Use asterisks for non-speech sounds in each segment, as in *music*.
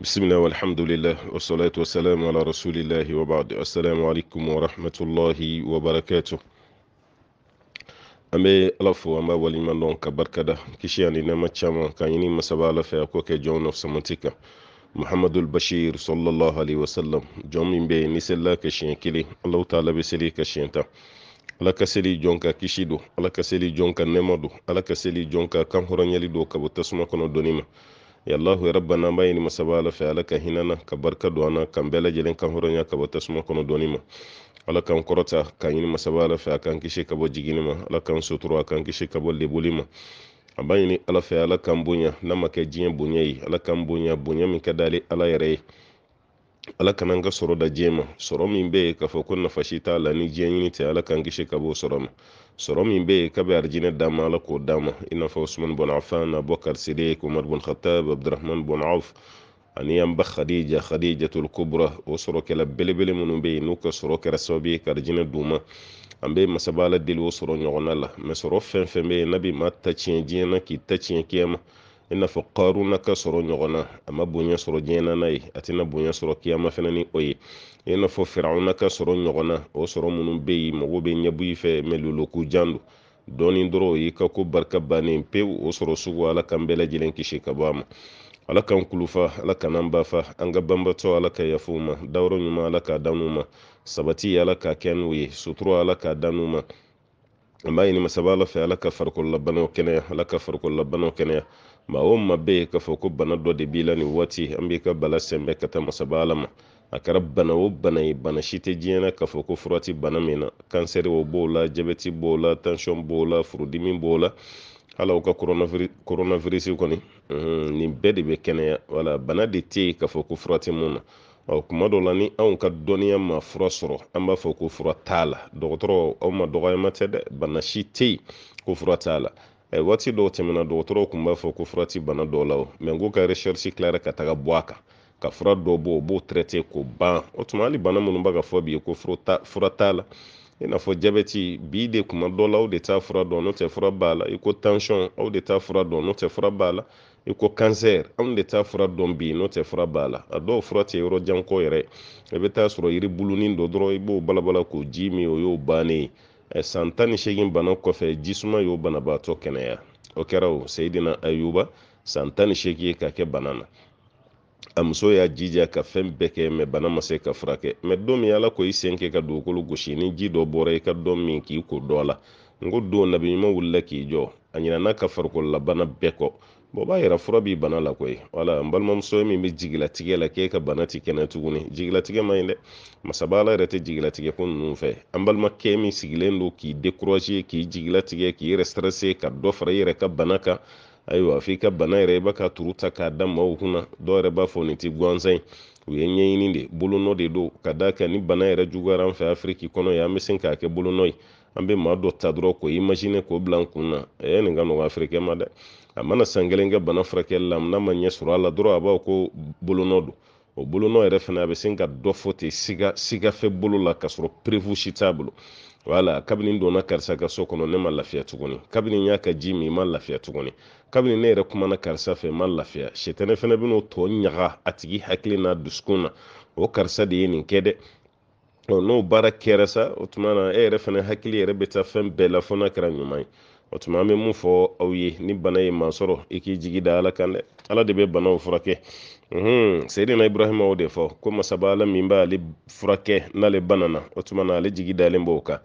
bismillah walhamdulillah wassalatu wassalamu ala rasulillahi wabaad assalamu alaikum warahmatullahi wabarakatuh an be ala fo an b'a waliɲuman dɔn ka barikada kisi ani nɛma caaman ka ɲini masaba ala fɛ a ko kɛ jɔn nɔ samanti kan muhamadul bashir sallallahu alaihi wasallam jɔn min be ni selila ka siɲɛ kelen alahu taala be seli ka siɲɛ tan ala ka seli jɔn ka kisi don ala ka seli jɔn ka nɛma don ala ka seli jɔn ka kanhɔrɔɲɛli don ka bɔ tasuma kɔnɔ dɔni ma ya allahu yɛrɛ an b'a ɲini masaba ala fɛ ala ka hinɛ ka barika don an k'an bɛɛ lajɛlen kan hɔrɔnya ka bɔ tasuma kɔnɔ dɔɔni ma ala k'an kɔrɔta ka ɲini masaba ala fɛ a k'an kisi ka bɔ jigini ma ala k'an sutura a k'an kisi ka bɔ leboli ma a b'a ɲini ala fɛ ala k'an bonya n'a ma kɛ diɲɛ bonya ye ala k'an bonya bonya min ka d'ale ala yɛrɛ ye ala kana n ka sɔrɔ da diɲɛ ma sɔrɔ min bɛ yen k'a fɔ ko nafa si t'a la ni diɲɛ ɲini tɛ ala k'an kisi ka b'o sɔrɔ ma sɔrɔ min bɛ k'a bɛ arijinɛ d'a ma ala k'o d'a ma i n'a fɔ usman bɔn afan abubakar sidik umar bɔn khatab abdurahman bɔn auf ani an ba khadija khadijatul kubra o sɔrɔkɛla belebele minnu bɛ n'u ka sɔrɔ kɛra sababu ye ka arijinɛ d'u an bɛ masaba ala deli o sɔrɔ ɲɔgɔnna la mɛ sɔrɔ fɛn fɛn bɛ n'a bɛ maa ta tiɲɛ diɲɛ k'i ta tiɲɛ kiyama i n'a fɔ karuna ka sɔrɔ ɲɔgɔnna a ma bonya sɔrɔ diɲɛ ye a tɛna bonya sɔrɔ kiyama fana ni o ye i n'a fɔ firawuna ka sɔrɔ ɲɔgɔnna o sɔrɔ minnu bɛ yen mɔgɔ bɛ ɲɛbɔ i fɛ mɛ luluku jan don dɔɔnin dɔrɔn o ka ko barika bannen pewu o sɔrɔ sugu ala k'an bɛɛ lajɛlen kisi ka bɔ a ma ala k'an kulufa ala k'an bafa an ka banbatɔ ala ka yafa u ma dayɔrɔ ɲuman ala k'a dan ma sabati ala k'a kɛ n'u ye sutura ala k'a dan ma an b'a ɲini masaba ala fɛ ala ka farikololabanaw kɛnɛya ala ka farikololabanaw kɛnɛya maa o ma bɛ yen k'a fɔ ko bana dɔ de b'i la nin waati an b'i ka bala sɛnbɛ ka taa masaba ala ma a kɛra bana o bana ye bana si tɛ diɲɛ na k'a fɔ ko fura ti bana min na kansɛri o b'o la jabɛti b'o la tansiyɔn b'o la furudimi b'o la hali aw ka kɔrɔnavirisi kɔni mhm, nin bɛɛ de bɛ kɛnɛya wala bana de tɛ yen k'a fɔ ko fura tɛ mun na ɔ kuma dɔ la ni anw ka dɔnniya ma fura sɔrɔ an b'a fɔ ko fura t'a la dɔgɔtɔrɔ aw ma dɔgɔyama tɛ dɛ bana si tɛ yen ko fura t'a la ɛ waati dɔw tɛmɛna dɔgɔtɔrɔw tun b'a fɔ ko fura ti bana dɔw la o mɛ n k'u ka recherche tilara ka taga bɔ a kan ka fura dɔ bɔ o b'o tɛrɛte k'o ban o tuma hali bana minnu b'a ka fɔ bi ko fura t'a la i n'a fɔ jabɛti bi de kuma dɔ la aw de t'a fura dɔn n'o tɛ fura b'a la i ko tansiyɔn aw de t'a fura dɔn n'o tɛ fura b'a la i ko kansɛri anw de t'a fura dɔn bi n'o tɛ fura b'a la a dɔw fura tɛ yɔrɔ yɛrɛ i bɛ taa sɔrɔ yiri bulunin dɔ dɔrɔn i b'o balabala k'o ji min o y'o bannen ye san tan ni seegin bana kɔfɛ jisuma y'o banabaatɔ kɛnɛya o kɛra o seyidina ayuba san tan ni seegin ye ka kɛ bana na a muso y'a jija ka fɛn bɛɛ kɛ mɛ bana ma se ka furakɛ mɛ don min ala ko i sen kɛ ka dugukolo gosi ni ji dɔ bɔra i ka dɔ min k'i ko dɔ la n ko don nabi ɲuman wulila k'i jɔ a ɲinana ka farikololabana bɛɛ kɔ bɔn b'a yira fura b'i bana la koyi wala n balimamuso min bɛ jigilatigɛ la k'e ka bana ti kɛnɛ tuguni jigilatigɛ man ɲi dɛ masaba ala yɛrɛ tɛ jigilatigɛ ko ninnu fɛ an balimakɛ min sigilen do k'i dekuraze k'i jigilatigɛ k'i yɛrɛ sirase ka dɔ fara i yɛrɛ ka bana kan ayiwa f'i ka bana yɛrɛ i b'a ka turu ta k'a da maaw kunna dɔw yɛrɛ b'a fɔ nin ti gansan ye u ye ɲɛɲini de bolonɔ de don ka d'a kan ni bana yɛrɛ juguyara an fɛ afiriki kɔnɔ yan an bɛ sin k'a kɛ bolonɔ ye an bɛ maa dɔ ta dɔrɔn k'o imagine k'o bila n kun na ɛɛ nin ka nɔgɔ afirikɛ ma dɛ a mana san kelen kɛ bana furakɛli la n'a ma ɲɛ sɔrɔ a la dɔrɔn a b'a ko bolonɔ don o bolonɔ yɛrɛ fana a bɛ sin ka dɔ fɔ ten siga sigafɛ bolo la ka sɔrɔ perewu si t'a bolo wala kabini donna karisa ka so kɔnɔ ne ma lafiya tuguni kabini n y'a ka ji min i ma lafiya tuguni kabini ne yɛrɛ kumana karisa fɛ ma lafiya sɛtɛnɛ fɛnɛ ben'o tɔ ɲaga a tigi hakili n'a dusukun na o karisa de ye nin kɛ dɛ n'o baara kɛra sa o tuma na e yɛrɛ fɛnɛ hakili yɛrɛ bɛ taa fɛn bɛɛ la fɔ n'a kɛra ɲuman ye o tuma an bɛ mun fɔ aw ye ni bana ye maa sɔrɔ i k'i jigi da ala kan dɛ ala de bɛ banaw furakɛ seyidina ibrahima o de fɔ ko masaba ala min b'ale furakɛ n'ale bana na o tuma na ale jigi dalen b'o kan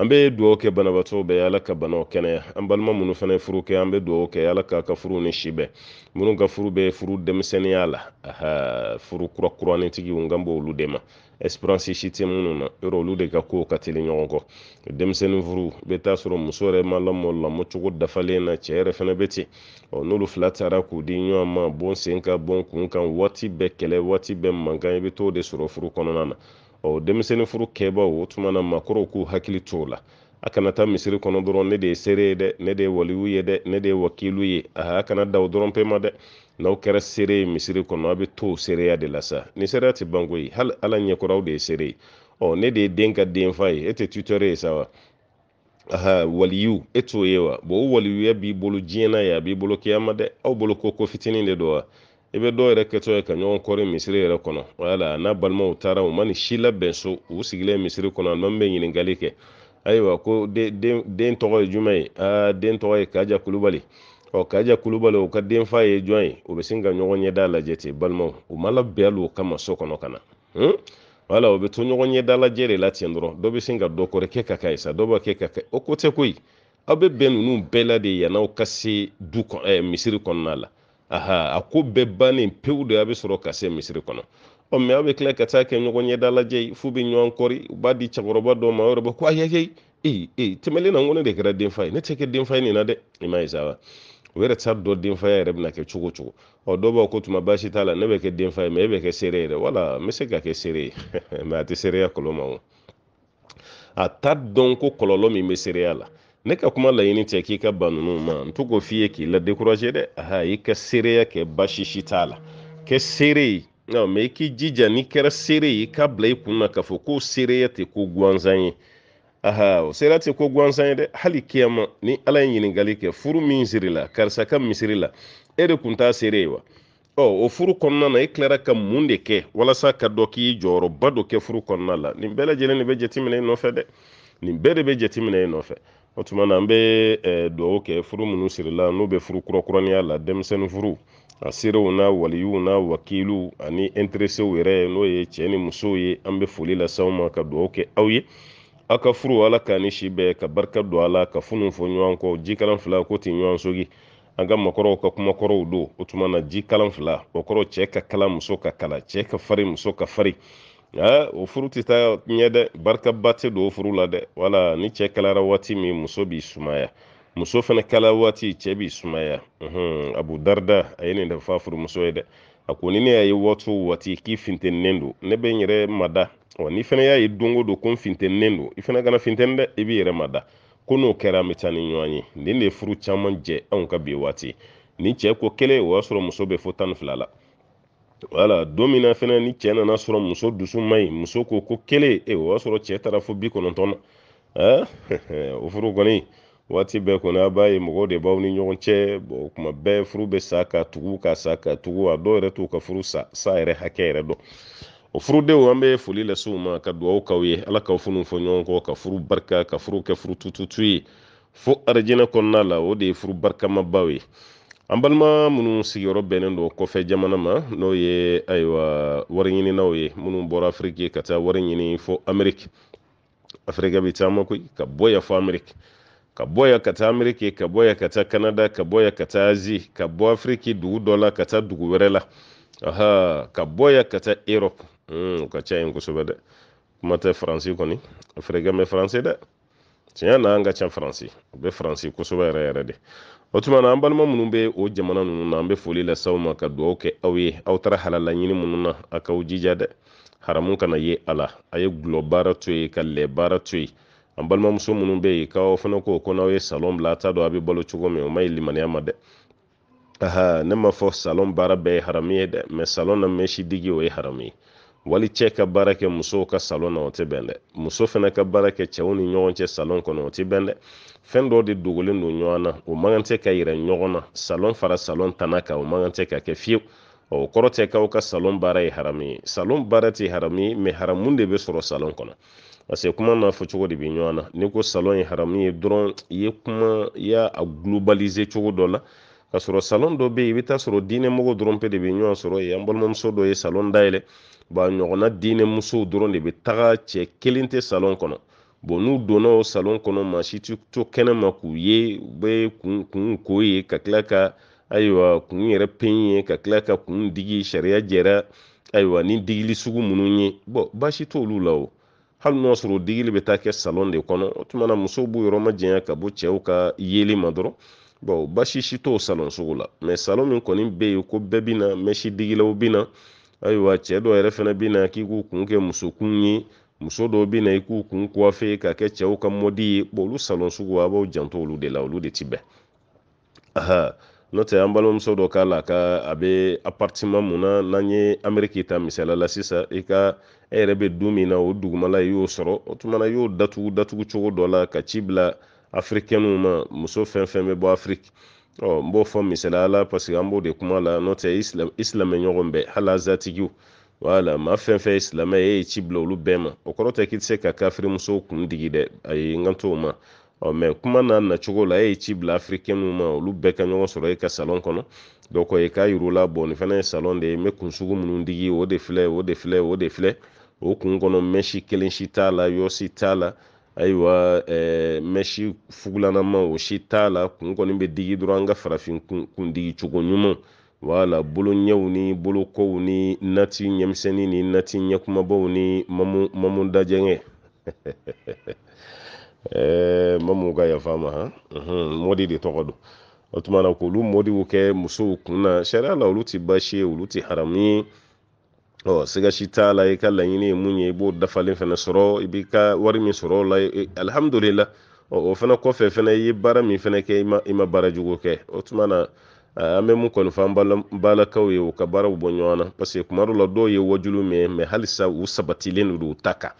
an bɛ dugawu kɛ banabaatɔw bɛɛ ala ka banaw kɛnɛya an balima minnu fana furu kɛ an bɛ dugawu kɛ ala k'a ka furu ni si bɛɛ minnu ka furu bɛ furu denmisɛnninya la aha furu kura kuranitigiw n b'olu de ma esperance si tɛ minnu na yɔrɔ olu de ka kow ka teli ɲɔgɔn kɔ denmisɛnnin furu bɛ taa sɔrɔ muso yɛrɛ ma lamɔ lamɔ dafalen na cɛ yɛrɛ fana bɛ ten ɔ n'olu fila taara k'u di ɲɔgɔn ma bon sen ka bon kun kan waati bɛɛ kɛlɛ waati bɛɛ mankan i bɛ t'o de sɔrɔ furu kɔnɔna na ɔ denmisɛnnin furu kɛbaw o tuma na maakɔrɔw k'u hakili t'o la a kana taa misiri kɔnɔ dɔrɔn ne de ye seere ye dɛ ne de ye waliyu ye dɛ ne de ye wakilu ye aha a kana da o dɔrɔn pe ma dɛ n'aw kɛra seere ye misiri kɔnɔ aw bɛ to o seereya de la sa ni seereya tɛ ban koyi hali ala ɲɛkɔrɔw de ye seere ye ɔ ne de ye den ka den fa ye e tɛ tutɛri ye sa wa aha waliyu e t'o ye wa bon o waliyuya b'i bolo diɲɛ ye a b'i bolo kiyama dɛ aw bolo ko ko fitinin de don wa i bɛ dɔ yɛrɛ kɛtɔ ye ka ɲɔgɔn kɔri misiri yɛrɛ kɔnɔ wala n'a balimaw taara u ma ni si labɛn so u sigilen misiri kɔnɔ alimami bɛ ɲininkali kɛ ayiwa ko den tɔgɔ ye jumɛn ye aa den tɔgɔ ye kaja kulubali ɔ kaja kulubali u ka denfa ye jɔn ye u bɛ sin ka ɲɔgɔn ɲɛda lajɛ ten balimaw u ma labɛn hali o kama so kɔnɔ ka na wala u bɛ to ɲɔgɔn ɲɛda lajɛ de la ten dɔrɔn dɔ bɛ sin ka dɔ kɔrɔ kɛ ka k'a sa dɔ b'a kɛ ka kɛ o ko tɛ koyi aw bɛ bɛn ninnu bɛɛ la de yann'aw ka se du kɔnɔ eh, misiri kɔnɔna la aha a ko bɛɛ bannen pewu de a bɛ sɔrɔ ka se misiri kɔnɔ ɔ mɛ aw bɛ tila ka taa kɛ ɲɔgɔn ɲɛda ye f'u bɛ ɲɔgɔn kɔri u b'a di cɛkɔrɔba dɔw ma o yɛrɛ bɛ ko ayi ee ee tɛmɛlen na n ko ne de kɛra denfa ye ne tɛ kɛ denfa ye nin na dɛ i m'a ye sa wa o yɛrɛ t'a dɔn denfaya yɛrɛ bɛna kɛ cogo o cogo ɔ dɔw b'a ko tuma baasi t'a la ne bɛ kɛ denfa ye mɛ e bɛ kɛ seere yɛrɛ wala n bɛ se ka kɛ seere *laughs* ye mɛ a tɛ seereya kɔlɔn ma o a t'a dɔn ko kɔlɔlɔ min bɛ seereya la ne ka kuma laɲini tɛ k'i ka banunu ma n togo f'i ye k'i la dekuraje dɛ aha i ka seereya kɛ basisi t'a la kɛ seere ye nka mɛ i k'i jija n'i kɛra seere ye i ka bila i kun na k'a fɔ ko seereya tɛ ko guwanzan ye aha o seereya tɛ ko guwanzan ye dɛ hali kiyama ni ala ye ɲininkali kɛ furu min sirila karisa ka misiri la e de kun t'a seere ye wa ɔ o furu kɔnɔna na e tilara ka mun de kɛ walasa ka dɔ k'i jɔyɔrɔba dɔ kɛ furu kɔnɔna la nin bɛɛ lajɛlen de bɛ jateminɛ i nɔfɛ dɛ nin bɛɛ de bɛ jateminɛ i nɔfɛ o tuma na an bɛ eh, dugawu kɛ furu minnu sirila n'u bɛ furu kurakuraniya la denmisɛnnin furu a serew na waliyuw na wakilu ani interesew yɛrɛ n'o ye cɛɛ ni musow ye an bɛ foli lasaw ma ka dugawu kɛ aw ye aw ka furu ala k'a ni si bɛɛ ka barika don a la ka funu fɔ ɲɔgɔn kɔ jikalan fila ko ti ɲɔgɔn sogi an ka makɔrɔw ka kumakɔrɔw don o tuma na jikalan fila o kɔrɔ cɛɛ ka kala muso ka kala cɛɛ ka fari muso ka fari o furu tɛ taa ɲɛ dɛ barikaba tɛ don o furu la dɛ wala ni cɛ kalara waati min muso b'i sumaya muso fana kala waati cɛ b'i sumaya mhm, abu darda a ye nin dafa furumuso ye dɛ a ko ni ne y'a ye waati o waati k'i finteninen don ne bɛ n yɛrɛ mada ɔ n'i fana y'a ye don o don ko n finteninen don i fana kana finten dɛ i b'i yɛrɛ mada ko n'o kɛra an bɛ taa ni ɲɔgɔn ye nin de ye furu caman jɛ anw ka bi waati nin cɛ ko kelen o y'a sɔrɔ muso bɛ fo tan ni fila la wala don min na fɛnɛ ni cɛɛ nana sɔrɔ muso dusu ma ɲi muso ko ko kelen e o y'a sɔrɔ cɛɛ taara fo bi kɔnɔntɔn na *laughs* o furu kɔni waati bɛɛ kɔni a b'a ye mɔgɔw de b'aw ni ɲɔgɔn cɛ bɔn kuma bɛɛ furu bɛ sa ka tugu ka sa ka tugu a dɔw yɛrɛ t'u ka furu sa sa yɛrɛ hakɛ yɛrɛ dɔn o furudenw an bɛ foli lase u ma ka dugawu k'aw ye ala k'aw funu fɔ ɲɔgɔn kɔ ka furu barika ka furu kɛ furu tututu ye fo arajinɛ kɔnɔna la o de ye furu barikamaba ye an balima minnu sigiyɔrɔ bɛnnen don kɔfɛ jamana ma n'o ye ayiwa wariɲininaw ye minnu bɔra afiriki ka taa wari ɲini fɔ ameriki afirika bɛ caman koyi ka bɔ yan fɔ ameriki ka bɔ yan ka taa ameriki ka bɔ yan ka taa kanada ka bɔ yan ka taa azi ka bɔ afiriki dugu dɔ la ka taa dugu wɛrɛ la aha ka bɔ yan ka taa erɔpu mm, ka ca yen kosɛbɛ dɛ kuma tɛ faransi kɔni afirika bɛ faransi dɛ tiɲɛ na an ka ca faransi u bɛ faransi kosɛbɛ yɛrɛ yɛrɛ de o tuma na an balimaminw bɛ o jamana ninnu na an be foli lasaw ma ka dugawu kɛ aw ye aw taara halalaɲini minnu na a k'aw jija dɛ haramu kana ye a la a ye gulɔ baara to yen ka lɛ baara to yen an balimamuso minnu bɛ yen k'aw fana ko ko n'aw ye salon bila a t'a dɔn a bɛ balo cogo min o ma ɲi limaniya ma dɛ aha ne m'a fɔ salon baara bɛɛ ye haramu ye dɛ ma salon na mɛsi digi o ye haramu ye wali cɛ ka baara kɛ musow ka salon na o tɛ bɛn dɛ muso fana ka baara kɛ cɛw ni ɲɔgɔn cɛ salon kɔnɔ o tɛ bɛn dɛ fɛn dɔ de dogolen don ɲɔgɔn na o man kan tɛ ka yira ɲɔgɔn na salon fara salon tana kan o man kan tɛ ka kɛ fiyewu o kɔrɔ tɛ k'aw ka salon baara ye haramu ye salon baara tɛ haramu ye mɛ haramu de bɛ sɔrɔ salon kɔnɔ parce que kuma n'a fɔ cogo de bɛ ɲɔgɔn na n'i ko salon ye haramu ye dɔrɔn i ye kuma i y'a globaliser cogo dɔ la ka sɔrɔ salon dɔ bɛ yen i bɛ taa sɔrɔ diinɛmɔgɔ dɔrɔn pe de bɛ ɲɔgɔn sɔrɔ yen an balimamuso dɔ ye salon dayɛlɛ ba ɲɔgɔnna diinɛmusow dɔrɔn de bɛ taga cɛ kelen tɛ salon kɔnɔ bon n'u donna o salon kɔnɔ maa si tɛ to kɛnɛma k'u ye u bɛ kun kun ko ye ka tila ka ayiwa kun yɛrɛ peyi ye ka tila ka kun digi sariya jɛra ayiwa ni digili sugu minnu ye bɔn baasi t'olu la o hali n'o sɔrɔ digili bɛ taa kɛ salon de kɔnɔ o tuma na musow b'u yɔrɔ majanya ka bɔ cɛw ka yeli ma dɔrɔn bon basi si t'o salon sugu la mɛ salon min kɔni bɛ yen ko bɛɛ bɛ na mɛsi digilaw bɛ na ayiwa cɛ dɔw yɛrɛ fana bɛ na k'i k'u kun kɛ musokun ye muso dɔw bɛ na i k'u kun kuwafe ka kɛ cɛw ka mɔdi ye bon olu salon sugu a b'aw janto olu de la olu de ti bɛn aha n'o tɛ an balimamuso dɔ k'a la ka a bɛ appartement mun na n'an ye amérique ta misaliya la sisan i ka e yɛrɛ bɛ du min na o dugumala i y'o sɔrɔ o tuma na i y'o datugu datugu cogo dɔ la ka ci bila afirikɛniw ma muso fɛn fɛn bɛ bɔ afiriki ɔ oh, n b'o fɔ misaliya la paseke an b'o de kuma la n'o tɛ isilamɛ ɲɔgɔn bɛɛ hali azatigiw wala maa fɛn fɛn ye e ye ci bila olu bɛɛ ma o kɔrɔ tɛ k'i tɛ se ka kafiri musow kun digi dɛ ayi n ka t'o ma ɔ mɛ kuma n'a nacogo la e ye ci bila afirikɛniw ma olu bɛɛ ka ɲɔgɔn sɔrɔ e ka salon kɔnɔ dɔ kɔ k'a yiru la bɔn nin fana ye salon de ye n bɛ kun minnu digi o de filɛ o de filɛ o de filɛ o kun kɔnɔ mɛsi kelen si t'a la yɔsi t'a la ayiwa eh, mɛsi fugulanama o si t'a la kun kɔni bɛ digi dɔrɔn an ka farafin kun, kundigi cogo ɲuman wala bolo ɲɛw ni bolokow ni nati ɲɛmisɛnnin ni nati ɲɛkumabaw ni mamu mamu dajɛngɛ *laughs* eh, mamu ka yafa ma ha mɔdi mhm, de tɔgɔ don o tuma na k'olu mɔdiw kɛ musow kun na sariya la olu tɛ baasi ye olu tɛ haramu ye ɔ sigaasi t'a la i ka laɲini ye mun ye i b'o dafalen fɛnɛ sɔrɔ i b'i ka wari min sɔrɔ o la e, e, alihamudulila ɔ o fana kɔfɛ fɛnɛ i ye baara min fɛnɛ kɛ i ma baara jugu kɛ o tuma na an bɛ mun kɔni fɔ an balakaw ye u ka baaraw bɔ ɲɔgɔn na parce kuma dɔ la dɔw ye wajulu min mɛ halisa u sabatilen don u ta kan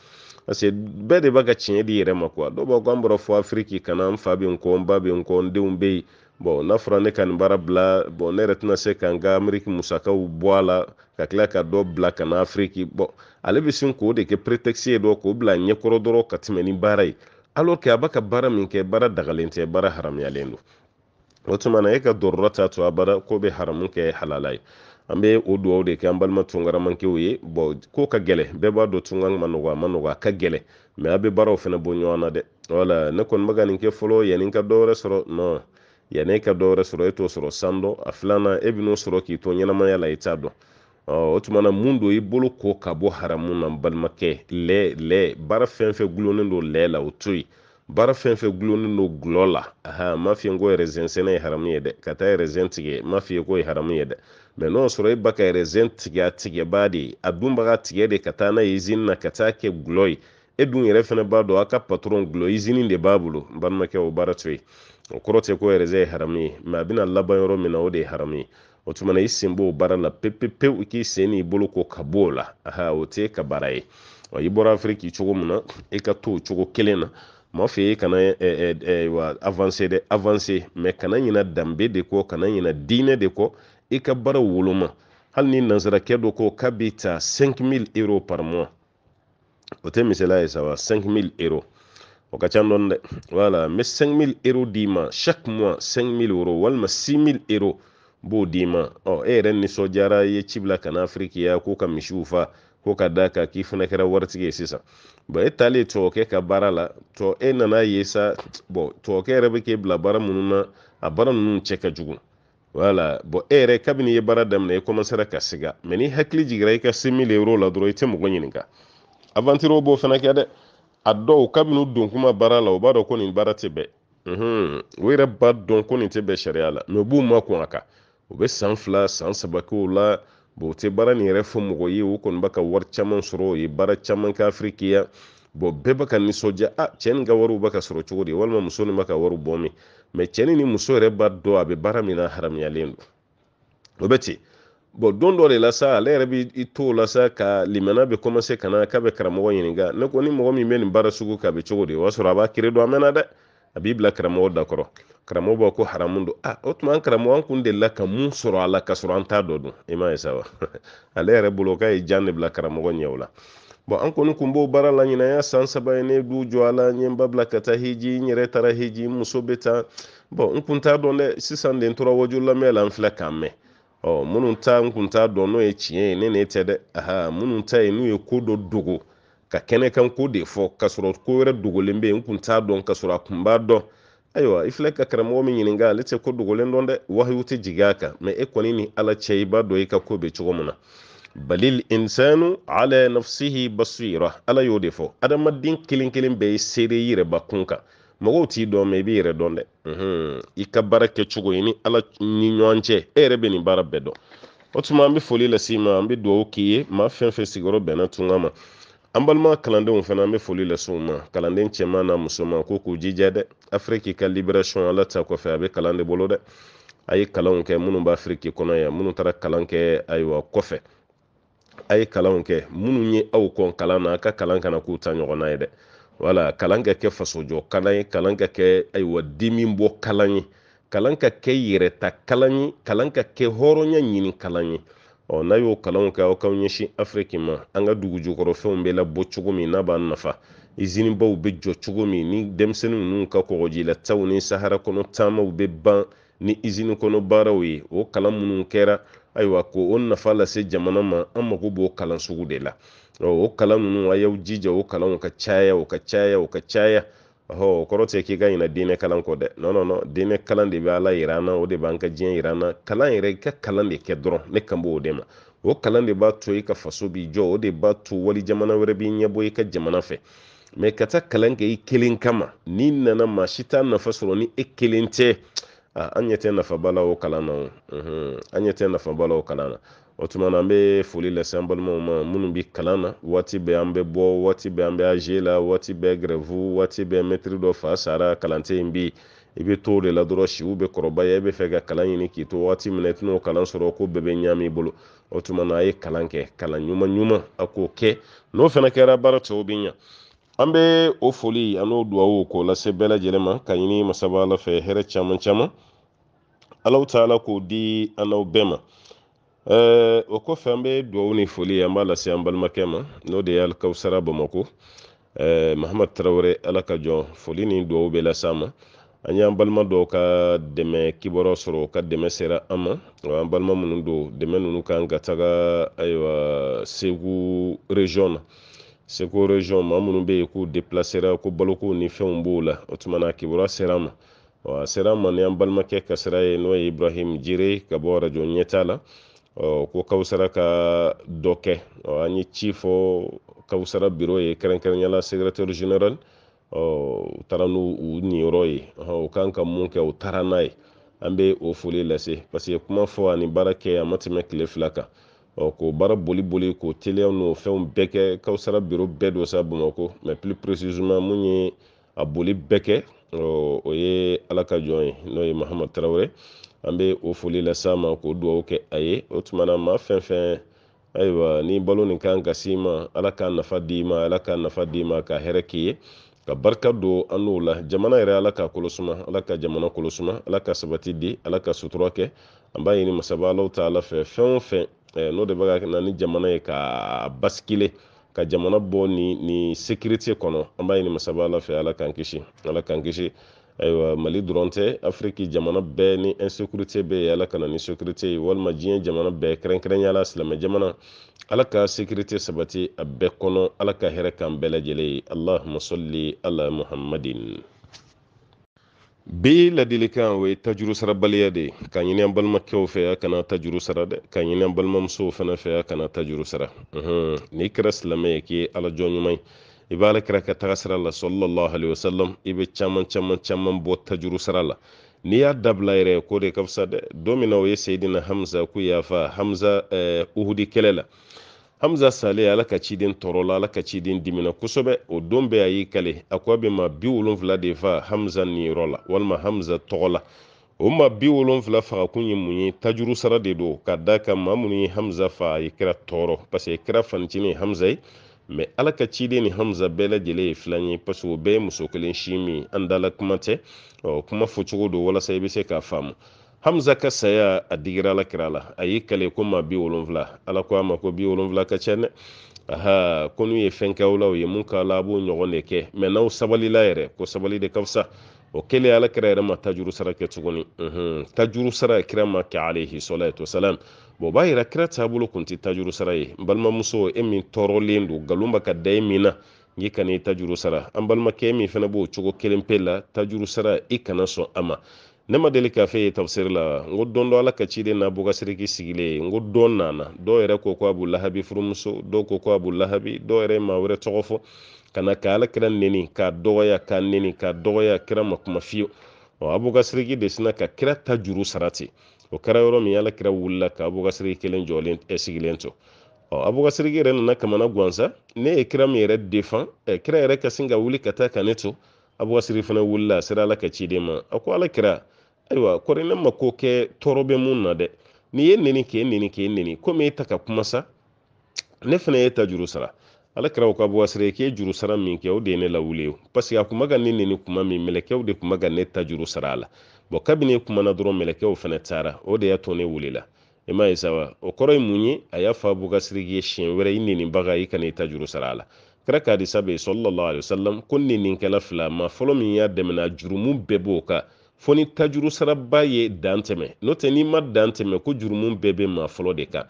parce que bɛɛ de b'a ka tiɲɛ di yɛrɛ ma kuwa dɔw b'a fɔ an bɔra fɔ afiriki kana n fa bɛ n kɔ n ba bɛ n kɔ n denw bɛ yen bon n'a fɔra ne ka nin baara bila bon ne yɛrɛ tɛna se ka n ka ameriki musakaw bɔ a la ka tila ka dɔ bila ka na afiriki bon ale bɛ sin k'o de kɛ pretexte ye dɔrɔn k'o bila ɲɛkɔrɔ dɔrɔn ka tɛmɛ ni baara ye alors que a b'a ka baara min kɛ baara dagalen tɛ baara haramuyalen don o tuma na e ka dɔrɔrɔ t'a to a baara ko bɛ haramu kɛ halala ye an bɛ o duwawu de kɛ an balima tunkaramakɛw ye bon ko ka gɛlɛ bɛɛ b'a dɔn tunkan ma nɔgɔ a ma nɔgɔ a ka gɛlɛ mais a bɛ baaraw fana bɔ ɲɔgɔn na dɛ wala ne kɔni bɛ ka nin kɛ fɔlɔ yanni n ka dɔ wɛrɛ sɔrɔ non yanni e ka dɔ wɛrɛ sɔrɔ e t'o sɔrɔ san dɔ a filanan e bɛ n'o sɔrɔ k'i to ɲɛnamaya la i t'a dɔn ɔ o tuma na mun don i bolo ko ka bɔ haramu na balimakɛ lɛ lɛ baara fɛn fɛn gulonnen don lɛ la o to yen baara fɛn fɛn gulonnen don gulɔ la aha n m'a f'i ye ko ɛrɛzɛn sɛnɛ ye haramu ye dɛ ka taa ɛrɛzɛn tigɛ n m'a f'i ye k'o ye haramu ye dɛ mɛ n'o sɔrɔ e ba ka ɛrɛzɛn tigɛ a tigɛbaa de a dunbaga tigɛ de ka taa n'a ye izini na ka taa kɛ gulɔ ye e dun yɛrɛ fana b'a dɔn a ka patɔrɔn gulɔ izini de b'a bolo balimakɛ o baara to yen o kɔrɔ tɛ ko yɛrɛ ye haramu ye mɛ a bɛna laban yɔrɔ min na o de ye haramu ye o tuma na i sen b'o baara la pepepewu i k'i sen n'i bolo ko ka b'o la aha o tɛ ka baara ye wa i bɔra afiriki cogo min na e eh, ka to o cogo kelen na m'a fɛ e eh, kana eh, ɛ ɛ ɛ wa avanse dɛ avanse mɛ kana ɲina danbe de kɔ kana ɲina diinɛ de kɔ i ka baara woloma hali ni nansarakɛ dɔ ko k'a bɛ ta 5000 euros par mois o tɛ misaliya ye sa wa 5000 euros o ka can dɔn dɛ wala n bɛ euro d'i ma chaque mois cinq euro walima six euro oh, eh, eh, eh, b'o d'i ma ɔ e yɛrɛ nisɔndiyara ye ci bila afiriki ya k'o ka misiw fa ko ka da kan k'i fana kɛra waritigi ye sisan bɔn e talen tubabukɛ ka baara la tɔ e nana ye sa bɔn tubabukɛ yɛrɛ bɛ k'e bila baara minnu na a baara ninnu cɛ ka jugu wala bɔn e yɛrɛ kabini i ye baara daminɛ i kɔmasera ka siga mɛ n'i hakili jiginra i ka se euro la dɔrɔn i tɛ mɔgɔ ɲininka avantirew b'o fana kɛ dɛ a dɔw kabini don kuma baara la u b'a dɔn ko nin baara tɛ bɛn u yɛrɛ b'a dɔn ko nin tɛ bɛn sariya la mɛ u b'u ma kɔn a kan u bɛ san fila san saba k'o la bon u tɛ baara nin yɛrɛ fɔ mɔgɔ ye u kɔni b'a ka wari caman sɔrɔ u ye baara caman kɛ afiriki ya bon bɛɛ b'a ka nisɔndiya a ah, cɛ nin ka wariw b'a ka sɔrɔ cogo di walima muso nin b'a ka wariw bɔ min mɛ cɛnin ni muso yɛrɛ b'a dɔn a bɛ baara min na haramuyalen don o bɛ ten bon don dɔ de la sa ale yɛrɛ bi to o la sa ka limana bɛ kɔmase ka na k'a bɛ karamɔgɔ ɲininka ne ko ni mɔgɔ min bɛ nin baara sugu a bɛ cogo di o y'a sɔrɔ a b'a kiri don a mɛnna dɛ a b'i bila karamɔgɔ da kɔrɔ karamɔgɔ b'a ko haramu don ah o tuma an karamɔgɔ an kun delila ka mun sɔrɔ a la ka sɔrɔ an t'a dɔ dun i m'a ye sa wa *laughs* ale yɛrɛ bolo k'a ye jan de bila karamɔgɔ ɲɛw la bon an kɔni kun b'o baara la ɲinan y'a san saba ye ne du jɔ a la n ye n ba bila ka taa hiji n yɛrɛ taara hiji n muso bɛ taa bon n kun t'a dɔn dɛ sisan de n tora wajulu la n filɛ k'a mɛn ɔ minnu ta n dɔn n'o ye tiɲɛ ye ne n'e tɛ dɛ aha minnu ta ye n'u ye ko dɔ dogo ka kɛnɛ kan ko de fɔ k'a sɔrɔ ko wɛrɛ dogolen bɛ yen n kun t'a dɔn k'a sɔrɔ a kun b'a dɔn ayiwa i filɛ ka karamɔgɔ min ɲininka ale tɛ ko dogolen dɔn dɛ wahiyu tɛ jigin a kan mɛ e kɔni ni ala cɛ i b'a dɔn i ka ko bɛ cogo min na balil insanu ala nafsihi basira ala y'o de fɔ adamaden kelen kelen bɛɛ ye seere yɛrɛbakun kan mɔgɔw t'i dɔn mɛ mm-hmm. i b'i yɛrɛ dɔn dɛ i ka baara kɛcogo i ni ala ni ɲɔgɔn cɛ e eh, yɛrɛ bɛ nin baara bɛɛ dɔn o tuma an bɛ foli lase i ma an bɛ dugawu k'i ye maa fɛn fɛn sigiyɔrɔ bɛnna tunga ma an balima kalandenw fana an bɛ foli lase u ma kalanden cɛman n'a musoman ko k'u jija dɛ afiriki ka liberation ala ta kɔfɛ a bɛ kalan de bolo dɛ a ye kalanw kɛ minnu b'a afiriki kɔnɔ yan minnu taara kalan kɛ ayiwa kɔfɛ a ye kalanw kɛ minnu ye aw kɔn kalan na a ka kalan kana k'u ta ɲɔgɔnna ye dɛ wala kalan ka kɛ fasojɔ kalan ye kalan ka kɛ ayiwa dimi bɔ kalan ye kalan ka kɛ yɛrɛta kalan ye kalan ka kɛ hɔrɔnya ɲini kalan ye ɔ n'a y'o kalanw kɛ aw k'aw ɲɛsin afiriki ma an ka dugu bɛ labɔ cogo min n'a b'an nafa izinibaw bɛ jɔ cogo min ni denmisɛnnin ninnu ka kɔgɔjilataw ni sahara kɔnɔ taamaw bɛ ban ni izini kɔnɔ baaraw ye o kalan minnu kɛra ayiwa ko o nafa lase jamana ma an mago b'o kalan sugu de la Oh, o kalan ninnu a y'aw jija o kalanw ka caya o ka caya o ka caya ɔhɔ o kɔrɔ tɛ k'i ka ɲina diinɛ kalan kɔ dɛ non non non diinɛ kalan de bɛ ala yira o de b'an ka diɲɛ kalan yɛrɛ ka kalan de kɛ dɔrɔn ne kan b'o de ma o kalan de b'a to ka faso b'i jɔ o de b'a to wali jamana wɛrɛ b'i ɲɛbɔ i ka jamana fɛ mɛ ka kalan kɛ i kelen kama n'i nana maa si t'a nafa ni e kelen tɛ Ah, an ɲɛ tɛ nafaba la o kalan na o mhm. an ɲɛ tɛ nafaba kalan na o tuma na an bɛ foli lase an balimaw ma minnu bɛ kalan na waati bɛɛ an bɛ bɔ waati bɛɛ an bɛ aze la waati bɛɛ gɛrɛfu waati bɛɛ mɛtiri dɔ fa sara kalante in bi i bɛ to de la dɔrɔn siw bɛ kɔrɔbaya i bɛ fɛ ka kalan ɲini k'i to waati min na i tɛn'o kalan sɔrɔ ko bɛɛ bɛ ɲaami i bolo o tuma na a ye kalan kɛ kalan ɲuman ɲuman a k'o kɛ n'o fana kɛra baara tɔw bɛ ɲa an bɛ o foli an'o duwawu k'o lase bɛɛ lajɛlen ma ka ɲini masaba ala fɛ hɛrɛ caman caman alaw ta ala k'o di an n'aw bɛɛ ma ɛɛ o kɔfɛ an bɛ duwawu ni foli an b'a lase an balimakɛ ma n'o de ye alikawusara bamakɔ ɛɛ mahamadu tarawele ala ka jɔn foli ni duwawu bɛ lase an ma an y'an balima dɔw ka dɛmɛ kibaruya sɔrɔ ka dɛmɛ sera an ma wa an balima minnu don dɛmɛ ninnu kan ka taga ayiwa segu region na seko region ma minnu bɛ yen k'u depilasera ko baloko ni fɛnw b'o la o tuma na kibaruya sera ma a sera ma ni an balimakɛ kasira ye n'o ye ibrahim jire ka bɔ arajo ɲɛta la ko kawusara ka dɔ kɛ an ye ci fɔ kawusara biro ye kɛrɛnkɛrɛnnenya la secrétaire général u euh, taara n'u u niyɔrɔ ye euh, u kan ka mun kɛ u taara n'a ye an bɛ o foli lase paseke kuma fɔ ani baara kɛ a ma tɛmɛ tile fila kan k'o baara boli boli k'o teliya n'o fɛnw bɛɛ kɛ kawsara biro bɛɛ don sa bamakɔ mɛ plus précisément mun ye a boli bɛɛ kɛ o ye ala ka jɔn ye n'o ye mahamadu tarawele an bɛ o foli las'a ma k'o dugawu kɛ a ye o tuma na fɛn fɛn ayiwa ni balo nin kan ka s'i ma ala k'a nafa d'i ma ala k'a nafa d'i ma ka hɛrɛ k'i ye ka barika don an n'o la jamana yɛrɛ ala k'a kolosuma ala ka jamana kolosuma ala ka sabati di ala ka sutura kɛ an b'a ɲini masaba alaw ta ala fɛ fɛn o fɛn Eh, n'o de bɛ ka na ni jamana ye ka basikile ka jamana bɔ ni ni sécurité kɔnɔ an b'a ɲini masaba ala fɛ ala k'an kisi ala k'an kisi ayiwa mali dɔrɔn tɛ afiriki jamana bɛɛ ni insécurité bɛ ye ala kana ni sécurité ye walima diɲɛ jamana bɛɛ kɛrɛnkɛrɛnnenya la silamɛ jamana ala ka sekirite sabati a bɛɛ kɔnɔ ala ka hɛrɛ k'an bɛɛ lajɛlen ye allahumma salli ala muhammadin bi ladilikan o ye tajuru sarabaliya de ye ka ɲini an balimakɛw fɛ a kana tajuru sara dɛ ka ɲini an balimamusow fana fɛ a kana tajuru sara mhm. n'i kɛra silamɛ ye k'i ye alajɔ ɲuman ye i bɛ ala kɛra ka taga sira la sɔlɔlɔhu alayhi wa i bɛ caman caman caman bɔ tajuru sara la n'i y'a dabila yɛrɛ ko de ka fisa dɛ don min na o ye seyidina hamza ku yafa hamza eh, uhudi kɛlɛ la hamza sale ala ka ciden tɔɔrɔla ala ka ciden dimina kosɛbɛ o don bɛɛ a y'i kale a ko a bɛ ma bi wolonfila de fa hamza niyɔrɔ la walima hamza tɔgɔ la o ma bi wolonfila fagakun ye mun ye tajuru sara de do ka da kan ma minnu hamza fa a ye kɛra tɔɔrɔ paseke kɛra fanicini ye hamza ye mɛ ala ka ciden ni hamza bɛɛ lajɛlen ye filan ye paseke o bɛɛ ye muso kelen si min an dala kuma tɛ ɔ kuma fɔcogo do walasa i bɛ se k'a faamu hamza ka saya a digira la kira la a y'i kale ko maa bi wolonfila ala ko a ma ko bi wolonfila ka ca aha ko n'u ye fɛn la u ye mun k'a la a b'o ɲɔgɔn de kɛ mɛ n'aw sabalila yɛrɛ ko sabali de ka fisa o kɛlen ala kira yɛrɛ ma tajuru sara kɛ tuguni tajuru sara kira ma kɛ alehi salatu wasalam bon b'a yira kira taabolo tun tɛ tajuru sara ye n balimamuso e min tɔɔrɔlen don nkalon bɛ ka da e min na i kana i tajuru sara an balimakɛ min fana b'o cogo kelen pe la tajuru sara i kana sɔn a ma ne ma deli ka fɛ ye tafsiri la n ko don dɔ ala ka ciden n'a bɔkasiriki sigilen n ko don nana dɔw yɛrɛ ko ko abu lahabi furumuso dɔw ko ko abu lahabi dɔw yɛrɛ ye maa wɛrɛ tɔgɔ fɔ ka na ka ala kira neni k'a dɔgɔya k'a neni k'a dɔgɔya kira ma kuma fiyewu ɔ abukasiriki de sina ka kira ta juru sara ten o kɛra yɔrɔ min ala kira wulila ka abukasiriki kelen jɔlen ɛ sigilen to ɔ abukasiriki yɛrɛ nana kamana gansa ne ye kira min yɛrɛ defan ɛ kira yɛrɛ ka sin ka wuli ka taa ka ne to abukasiri fana wulila a sera ala ka ciden ma a ko ala kira ayiwa kɔri ne ma kɛ tɔɔrɔ bɛ mun na dɛ ni ye neni k'e neni k'e neni komi e ta ka kuma sa ne fana ye ta juru sara ala kɛra o ka bɔ k'e juru sara min kɛ o de ye ne lawuli o paseke a kuma ka ne neni kuma min mɛlɛkɛw de kuma ka ne ta juru sara a la bɔn kabini e kumana dɔrɔn mɛlɛkɛw fana taara o de y'a to ne wulila i m'a ye sawa o kɔrɔ ye mun ye a y'a fɔ abubakasiriki ye siɲɛ wɛrɛ i nenibaga i kana i ta juru sara a la kira ka hadisa bɛ yen sɔlɔlɔ alayi wasalam ko neninkɛla fila ma fɔlɔ min y'a dɛmɛ na jurumu bɛɛ b'o kan fo ni tajuru ye dan tɛmɛ n'o tɛ n'i ma dan tɛmɛ ko jurumu bɛɛ bɛ maa fɔlɔ de kan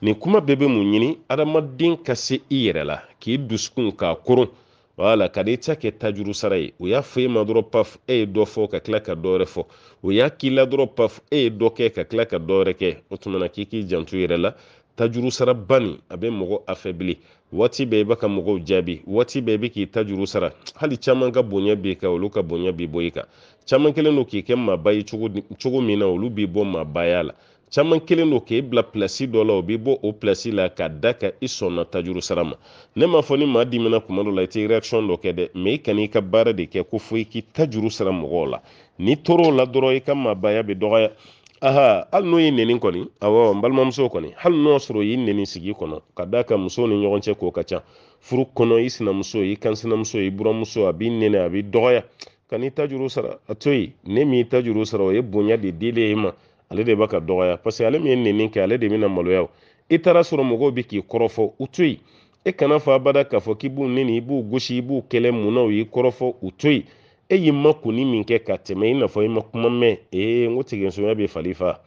nin kuma bɛɛ bɛ mun ɲini adamaden ka se i yɛrɛ la k'i dusukun k'a koron wala ka n'i ta kɛ tajuru ye o y'a fɔ e ma dɔrɔn paf e ye dɔ fɔ ka tila ka dɔ fɔ o y'a k'i la dɔrɔn paf e ye dɔ kɛ ka tila ka dɔ kɛ o tuma k'i k'i janto yɛrɛ la tajuru bani a bɛ mɔgɔ afɛbile waati bɛɛ i b'a ka mɔgɔw jaabi waati bɛɛ i bɛ k'i tajuru sara hali caman ka bonya b'i kan olu ka bonya b'i bɔ i kan caman kelen do k'i kɛ maaba ye cogo min na olu b'i bɔ maabaya la caman kelen do k'i bila pilasi dɔ la o b'i bɔ o pilasi la ka da ka i sɔnna tajuru sara ma ne m'a fɔ ni maa dimina kuma dɔ la i tɛ reaction dɔ kɛ dɛ mɛ i kan'i ka baara de kɛ ko fo i k'i tajuru sara mɔgɔw la n'i tor'o la dɔrɔn i ka maabaya bɛ dɔgɔya aha hali n'o ye neni kɔni awɔ n balimamuso kɔni hali n'o sɔrɔ y'i neni sigi kɔnɔ ka da ka musow ni ɲɔgɔn cɛ k'o ka ca furu kɔnɔ i sinamuso i kansinamuso i buramuso a b'i neni a b'i dɔgɔya ka n'i sara a to yen ne m'i ta sara o ye bonya de dilen e ma ale de b'a ka dɔgɔya parce que ale min ye nenni kɛ ale de bɛna maloya o i taara sɔrɔ mɔgɔw bɛ k'i kɔrɔfɔ u to yen e kana fa bada k'a fɔ k'i b'u neni i b'u gosi i b'u kɛlɛ munna u y'i kɔrɔfɔ u to yen e y'i ma kunni min kɛ ka tɛmɛ i n'a fɔ i ma kuma mɛn ee n ko tigɛsonya bɛ fali faga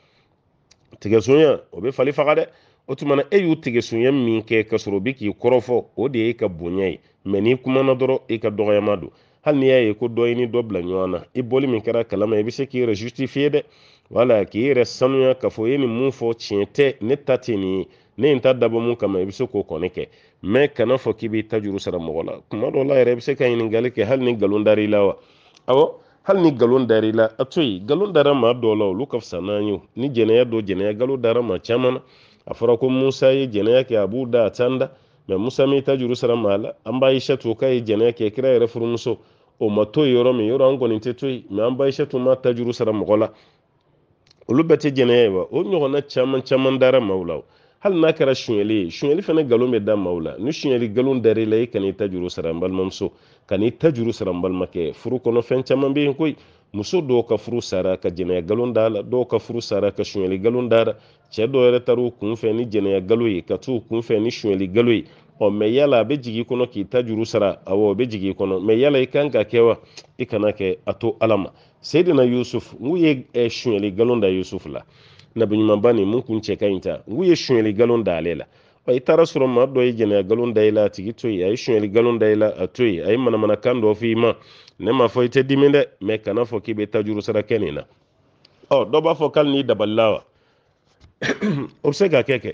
tigɛsonya o bɛ fali faga dɛ o tuma na e y'u tigɛsonya min kɛ ka sɔrɔ o bɛ k'i kɔrɔfɔ o de y'e ka bonya ye mɛ n'i kumana dɔrɔn e ka dɔgɔyama don hali n'i y'a ye ko dɔ dɔ bila ɲɔgɔn na i bɔli min kɛra kalama i bɛ se k'i yɛrɛ justifier dɛ wala k'i yɛrɛ sanuya k'a fɔ ye nin mun fɔ tiɲɛ tɛ ne ta tɛ nin ye ne n ta dabɔ mun kama i bɛ se k'o kɔni kɛ mɛ kana fɔ k'i b'i ta juru sara mɔgɔ la kuma dɔw la yɛrɛ i bɛ se ka ɲininkali kɛ hali ni nkalon dar'i la wa awɔ hali ni nkalon dar'i la a to yen nkalon dara maa dɔw la olu ka fisa n'an ye ni jɛnɛya don jɛnɛya nkalon dara maa caman na a fɔra ko musa ye jɛnɛya kɛ a b'u da a t'an da mɛ musa m'i ta juru sara maa la an b'a ye k'a ye jɛnɛya kɛ kira yɛrɛ furumuso o ma to yɔrɔ min yɔrɔ an kɔni tɛ to yen mɛ an bayisa tun ma ta juru sara mɔgɔ la olu bɛɛ tɛ jɛnɛya ye wa o ɲɔgɔnna caman caman dara maaw la hali n'a kɛra suɲɛli ye suɲɛli fana nkalon bɛ da maaw la ni suɲɛli nkalon dar'i la i kan'i ta juru sara n balimamuso kan'i ta juru sara n balimakɛ furu kɔnɔ fɛn caman bɛ yen koyi muso dɔw ka furu sara ka jɛnɛya nkalon d'a la dɔw ka furu sara ka suɲɛli nkalon d'a la cɛ dɔw yɛrɛ taar'u kunfɛ ni jɛnɛya nkalon ye ka t'u kunfɛ ni suɲɛli nkalon ye ɔ mɛ yala a bɛ jigin kɔnɔ k'i ta juru sara awɔ bɛ jigin kɔnɔ mɛ yala i kan ka kɛ wa i kana kɛ a to ala ma seyidina yusuf n'u ye eh, sunyɛli nkalon da yusuf la nabiɲumanba nin mun kun cɛ ka ɲi ta n'u ye sunyɛli nkalon da ale la ɔ i taara sɔrɔ maa dɔ ye jɛnɛya nkalon da i la a tigi to yen a ye sunyɛli nkalon da i la a to yen a ye manamanakan dɔ f'i ma ne m'a fɔ i tɛ dimi dɛ mɛ kana fɔ k'i bɛ ta juru sara kɛ nin na ɔ dɔ b'a fɔ k'ali n'i dabalila wa *clears throat* o bɛ se ka kɛ kɛ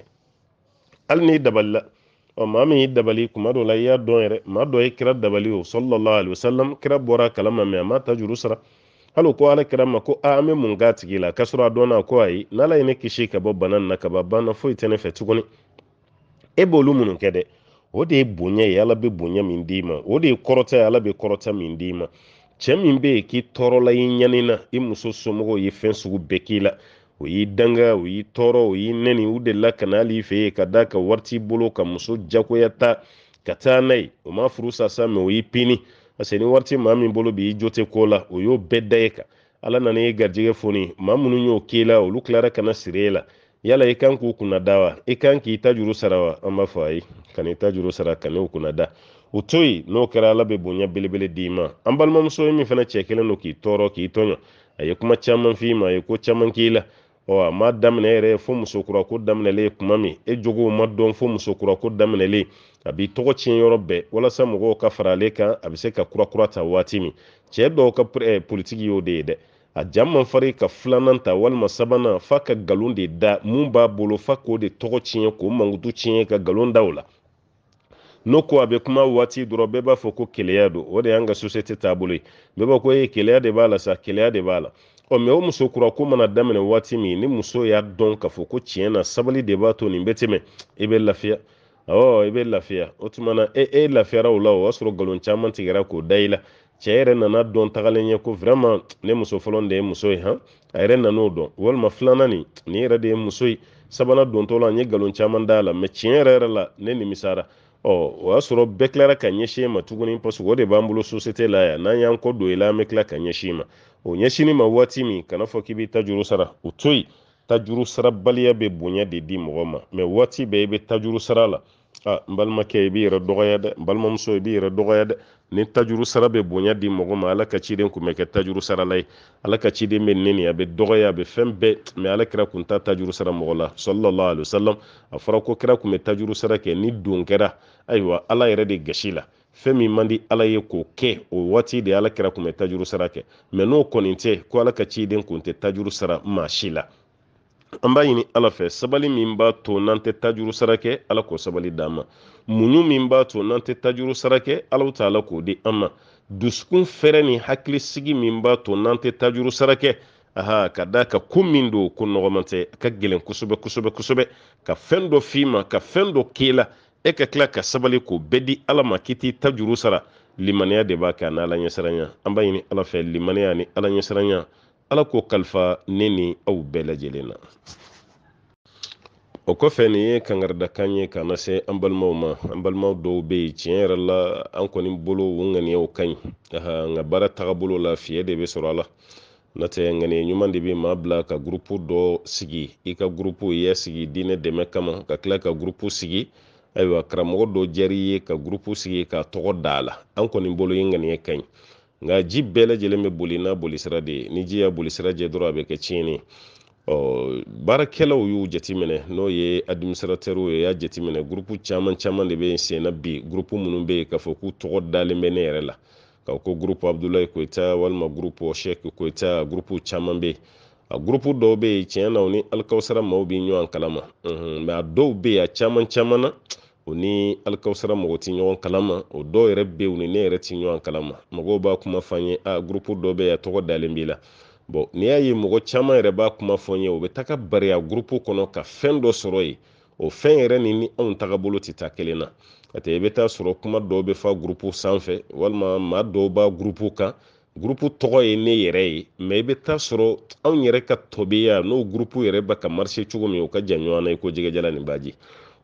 hali n'i dabalila ɔ maa min y'i dabali kuma dɔ la i y'a dɔn yɛrɛ maa dɔ ye kira dabali o sɔlɔlɔ alayhi wasalam kira bɔra kalama mɛ a ma ta juru sara hali ko ala kira ma ko aa an bɛ mun k'a tigi la k'a sɔrɔ a dɔnna ko ayi n'ala ye ne kisi ka bɔ bana nin na kaba banna foyi tɛ ne fɛ tuguni e b'olu minnu kɛ dɛ o de ye bonya ye ala bɛ bonya min d'i ma o de ye kɔrɔta ye ala bɛ kɔrɔta min d'i ma cɛ min bɛ yen k'i tɔɔrɔla i ɲani na i muso somɔgɔw ye fɛn sugu bɛɛ k'i la o y'i danga o y'i tɔɔrɔ o y'i nɛni u delila ka na hali fɛ yen ka da ka wari bolo ka muso jagoya ta ka taa n'a ye o ma furu sa sa mɛ o y'i pini parce ni wari tɛ maa min bolo bi i jo tɛ ko la o y'o bɛɛ da e kan ala nana ye garijɛgɛ foni maa minnu y'o k'i la olu tilara ka na siri e la yala i kan k'u kunna da wa i kan k'i ta juru sara wa an b'a fɔ ayi ka n'i ta juru sara ka n'u kunna da o to yen n'o kɛra ala bɛ bonya belebele d'i ma an balimamuso ye min fana cɛ kelen don k'i tɔɔrɔ k'i tɔɲɔ a ye kuma caman f'i ma a ye ko caman k'i la ɔ ma daminɛ yɛrɛ fo musokurako daminɛlen kuma min e jogow ma dɔn fo musokurako daminɛle a b'i tɔgɔ tiɲɛ yɔrɔ bɛɛ walasa mɔgɔw ka fara ale kan a bɛ se ka kurakura ta waati min cɛ dɔw ka politiki y'o de ye dɛ a ja man ka filanan ta walima sabanan fa ka nkalon de da mun b'a bolo fa k'o de tɔgɔ tiɲɛ k'o mankutu tiɲɛ ka nkalon da o la n'o ko a bɛ kuma waati dɔrɔn bɛɛ b'a fɔ ko keleya don o de y'an ka sosiyete taabolo ye bɛɛ b'a ko e keleya de b'a la sa keleya de b'a la ɔ mɛ o muso kura ko mana daminɛ waati min ni muso y'a dɔn k'a fɔ ko tiɲɛ na sabali de b'a to nin bɛ tɛmɛ i e bɛ lafiya awɔ i e bɛ lafiya o tuma na e e lafiyara o la o y'a sɔrɔ nkalon caman tigɛra k'o da i la cɛ yɛrɛ nana dɔn tagalen ɲɛ ko vraiment ne muso fɔlɔ de ye muso ye han a yɛrɛ nan'o dɔn walima filanan nin nin yɛrɛ de ye muso ye sabanan dontɔ la n ye nkalon caman d'a la mɛ tiɲɛ yɛrɛ yɛrɛ la ne nimisara ɔ o y'a sɔrɔ bɛɛ tilara ka ɲɛsin e ma tuguni parce que o de b'an bolo société la yan n'an y'an kɔ don i la an bɛ tila ka ɲɛsin ma o ɲɛsini ma waati min kana fɔ k'i bɛ tajuru sara o to yen tajuru sarabaliya bɛ bonya de di mɔgɔ ma mɛ waati bɛɛ i bɛ tajuru sara la a ah, n balimakɛ i b'i yɛrɛ dɔgɔya dɛ n balimamuso i b'i yɛrɛ dɔgɔya dɛ ni tajuru sara bɛ bonya di mɔgɔ ma ala ka ciden kun bɛ kɛ tajuru sarala ye ala ka ciden bɛ neni a bɛ dɔgɔya a bɛ fɛn bɛɛ mɛ ala kira kun ta tajuru sara mɔgɔ la sɔlɔlɔ alaihi wasalam a fɔra ko kira kun bɛ tajuru sara kɛ ni don kɛra ayiwa ala yɛrɛ de gasi la fɛn min man di ala ye k'o kɛ o waati de ala kira kun bɛ tajuru sara kɛ mɛ n'o kɔni tɛ ko ala ka ciden kun tɛ tajuru sara maa si la an b'a ɲini ala fɛ sabali min b'a to n'an tɛ tajuru sara kɛ ala k'o sabali d'an ma muɲu min b'a to n'an tɛ tajuru sara kɛ ala bɛ ala k'o di an ma dusukun fɛrɛ ni hakilisigi min b'a to n'an tɛ tajuru sara kɛ aha ka da ka ko min don ko nɔgɔman tɛ ka gɛlɛn kosɛbɛ kosɛbɛ kosɛbɛ ka fɛn dɔ f'i ma ka fɛn dɔ k'i la e ka tila ka sabali k'o bɛɛ di ala ma k'i t'i ta juru sara limaniya de b'a kɛ a n'ala ɲɛsiranya an b'a ɲini ala fɛ limaniya ni ala ɲɛsiranya ala k'o kalifa ne ni aw bɛɛ lajɛlen na o kɔfɛ nin ye kangaradakan ye k'a lase an balimaw ma an balimaw dɔw bɛ yen tiɲɛ yɛrɛ la an kɔni bolo o ŋaniyaw ka ɲi nka baara taga bolo la fiɲɛ de bɛ sɔrɔ a la n'o tɛ ŋaniya ɲuman de bɛ maa bila ka gurupu dɔ sigi i ka gurupu i y'a sigi diinɛ dɛmɛ kama ka tila ka gurupu sigi ayiwa karamɔgɔ dɔ jari ye ka gurupu sigi ka tɔgɔ da la an kɔni bolo ye ŋaniya ka ɲi nka ji bɛɛ lajɛlen bɛ boli n'a bolisira de ye ni ji y'a bolisira jɛ dɔrɔn a bɛ kɛ tiɲɛni ɔ baarakɛlaw y'u jateminɛ n'o ye administratɛrw ye y'a jateminɛ gurupu caman caman de bɛ yen sen bi gurupu minnu bɛ yen k'a fɔ k'u tɔgɔ dalen bɛ ne yɛrɛ la k'a ko gurupu abdulayi koyita walima gurupu shɛki koyita gurupu caman bɛ yen a gurupu dɔw bɛ yen tiɲɛ na u ni alikawusara maaw bɛ ɲɔgɔn kalama mɛ a dɔw bɛ yen a caman caman na o ni alikawusara mɔgɔ ti ɲɔgɔn kalama o dɔw yɛrɛ be ni ne yɛrɛ ti ɲɔgɔn kalama mɔgɔw b'a kuma fɔ an ye a gurupu dɔ bɛ ya tɔgɔ dalen b'i la bɔn n'i y'a ye mɔgɔ caman yɛrɛ b'a kuma fɔ n ye o bɛ taga bariya gurupu kɔnɔ ka fɛn dɔ sɔrɔ yen o fɛn yɛrɛ ni ni anw taga bolo taa kelen na atɛ i bɛ taa sɔrɔ kuma dɔw bɛ fa gurupu sanfɛ walima maa dɔw b'a gurupu kan gurupu tɔgɔ ye ne yɛrɛ ye mɛ i bɛ taa sɔrɔ anw yɛrɛ ka tɔbeya n'o gurupu yɛrɛ bɛ ka marise cogo min o ka jan ɲɔgɔn na i ko jɛgɛjala nin baji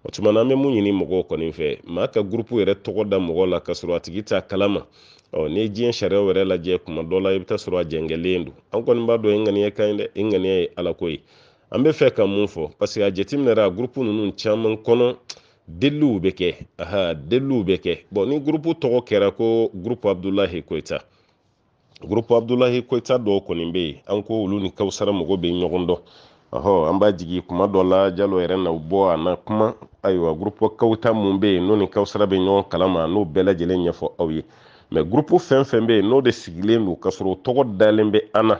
o tuma na an bɛ mun ɲini mɔgɔw kɔni fɛ maa ka gurupu yɛrɛ tɔgɔ da mɔgɔ la ka sɔrɔ a tigi t'a kalama ɔ n'i ye diɲɛ sariyaw yɛrɛ lajɛ kuma dɔ la i bɛ taa sɔrɔ a jɛngɛlen don an kɔni b'a dɔn i ŋaniya ka ɲi dɛ i ŋaniya ye ala ko ye an bɛ fɛ ka mun fɔ paseke a jateminɛ a gurupu ninnu caman kɔnɔ deliw bɛ kɛ aha deliw bɛ kɛ bɔn ni gurupu tɔgɔ kɛra ko gurupu abdulahi koyita gurupu abdulahi koyita dɔw kɔni bɛ yen an ko olu ni kawusara mɔgɔw bɛ ɲɔgɔn dɔn ɔhɔ an b'a jigi kuma dɔ la jalo yɛrɛ na bɔ a na kuma ayiwa gurupu kawuta mun bɛ yen n'o ni kawusara bɛ ɲɔgɔn kalama n'o bɛɛ lajɛlen ɲɛfɔ aw ye mɛ gurupu fɛn fɛn bɛ yen n'o de sigilen don ka sɔrɔ o tɔgɔ dalen bɛ an na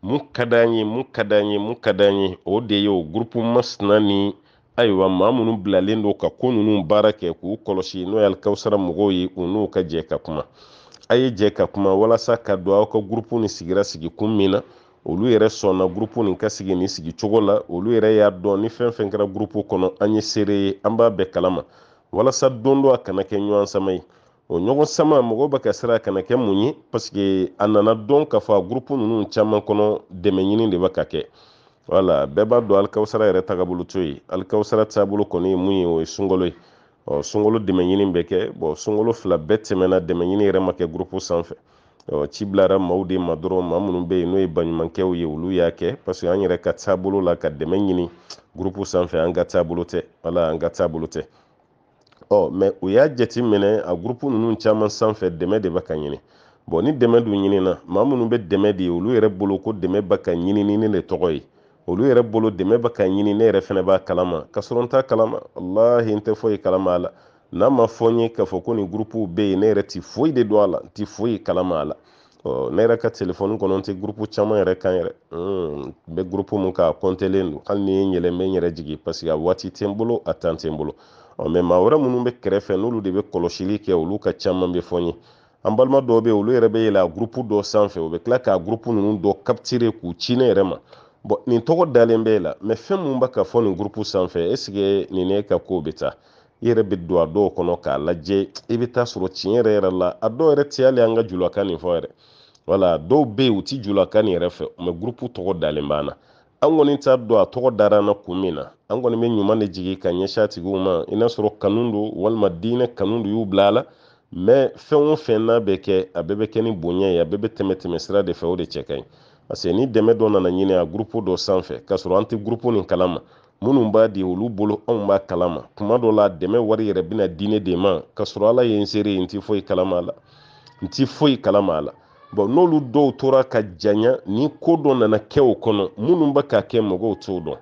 mun ka d'an ye mun ka d'an ye mun ka d'an ye o de ye o gurupu masina ni ayiwa maa minnu bilalen don ka ko ninnu baara kɛ k'u kɔlɔsi n'o y'alikawusara mɔgɔw ye u n'u ka jɛ ka kuma a ye jɛ ka kuma walasa ka don aw ka gurupu ni sigira sigi kun min na olu yɛrɛ sɔnna gurupu nin ka sigi nin sigi cogo la olu yɛrɛ y'a dɔn ni fɛn fɛn kɛra gurupu kɔnɔ an ye seere ye an b'a bɛɛ kalama walasa don dɔ a kana kɛ ɲɔgɔn sama ye o ɲɔgɔn sama mɔgɔw bɛ ka sira a kana kɛ mun ye paseke a nana dɔn k'a fɔ a gurupu ninnu caman kɔnɔ dɛmɛɲini de bɛ ka kɛ wala bɛɛ b'a dɔn alikawusara yɛrɛ tagabolo to yen alikawusara taabolo kɔni ye mun ye o ye sunkalo ye ɔ sunkalo dɛmɛɲini bɛ kɛ bɔn sunkalo fila bɛɛ tɛmɛna dɛmɛɲini yɛrɛ ma kɛ gurupu sanfɛ ci bilara maaw de ma dɔrɔn maa minnu bɛ yen n'o ye baɲumankɛw ye olu y'a kɛ parce que an yɛrɛ ka taabolo la ka dɛmɛ ɲini gurupu sanfɛ an ka taabolo tɛ wala an ka taabolo tɛ ɔ mɛ u y'a jate minɛ a gurupu ninnu caman sanfɛ dɛmɛ de bɛ ka ɲini bɔn ni dɛmɛ dun ɲinina maa minnu bɛ dɛmɛ de ye olu yɛrɛ bolo ko dɛmɛ bɛ ka ɲinini ne de tɔgɔ ye olu yɛrɛ bolo dɛmɛ bɛ ka ɲini ne yɛrɛ fana b'a kalama ka sɔrɔ n t'a kalama walahi n tɛ foyi kalama a la n'a ma fɔ n ye k'a fɔ ko nin gurupuw bɛ yen ne yɛrɛ ti foyi de don a la ti foyi kalama a la ɔ ne yɛrɛ ka telefɔni kɔnɔ n tɛ gurupu caman yɛrɛ kan yɛrɛ n hmm, bɛ gurupu mun kan a kɔntelen don hali ni ye n yɛlɛ n bɛ n yɛrɛ jigin parce que a waati tɛ n bolo a tan tɛ n bolo ɔ mɛ maa wɛrɛ minnu bɛ kɛrɛfɛ n'olu de bɛ kɔlɔsili kɛ olu ka caman bɛ fɔ n ye an balima dɔw bɛ yen olu yɛrɛ bɛ yɛlɛ a gurupu dɔ sanfɛ u bɛ tila k'a gurupu ninnu dɔ kapitire k'u ci ne yɛrɛ ma bɔn nin tɔgɔ dalen bɛ e la mɛ fɛn min bɛ ka fɔ nin gurupu sanfɛ eseke nin ne ka kow bɛ taa i yɛrɛ bɛ don a dɔw kɔnɔ k'a lajɛ i bɛ taa sɔrɔ tiɲɛ yɛrɛ yɛrɛ la a dɔw yɛrɛ tɛ an ka julakan nin fɔ yɛrɛ wala dɔw bɛ u ti julakan nin yɛrɛ fɛ mɛ gurupu tɔgɔ dalen b'an na an kɔni t'a dɔn a tɔgɔ dara kun min na an kɔni bɛ ɲuman de jigin ka ɲɛsin tigiw ma i n'a sɔrɔ kanu don walima diinɛ kanu don y'u bila a la mɛ fɛn o fɛn n'a bɛ kɛ a bɛɛ bɛ kɛ ni bonya ye a bɛɛ bɛ tɛmɛ sira de fɛ o de cɛ ka ɲi parce ni dɛmɛ dɔ nana ɲini a gurupu dɔ sanfɛ k'a sɔrɔ an tɛ gurupu nin kalama minnu b'a di olu bolo anw b'a kalama kuma dɔ la dɛmɛ wari yɛrɛ bɛna diinɛ de ma k'a sɔrɔ ala ye n seere ye n tɛ foyi kalama a la n tɛ foyi kalama a la bon n'olu dɔw tora ka janya ni ko dɔ nana kɛ o kɔnɔ minnu bɛ k'a kɛ mɔgɔw t'o dɔn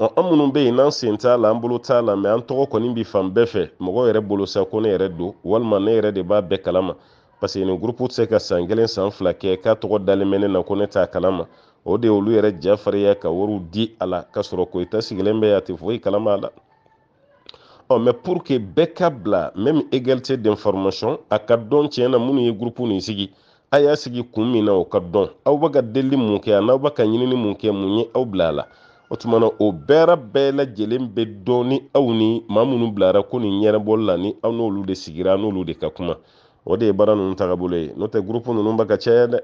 an minnu bɛ yen n'an sen t'a la an bolo t'a la mɛ an tɔgɔ kɔni bi fan bɛɛ fɛ mɔgɔ yɛrɛ bolo sa ko ne yɛrɛ don walima ne yɛrɛ de b'a bɛɛ kalama parce que nin gurupu tɛ se ka san kelen san fila kɛ k'a tɔgɔ dalen bɛ ne na ko ne t'a kalama o de olu yɛrɛ jafariya ka wariw di a la ka sɔrɔ koyita sigilen bɛ a tɛ foyi kalama a la ɔ mɛ pour que bɛɛ ka bila même égalité d'information a ka dɔn tiɲɛ na minnu ye gurupu nin sigi a y'a sigi kun min na o ka dɔn aw bɛ ka delili mun kɛ a n'aw bɛ ka ɲinini mun kɛ mun ye aw bila a la o tuma na o bɛɛ bɛɛ lajɛlen bɛ dɔn ni aw ni maa minnu bilara ko nin ɲɛnabɔli la ni aw n'olu de sigira n'olu de ka kuma o de ye baara ninnu tagabolo ye n'o tɛ gurupu ninnu bɛ ka caya dɛ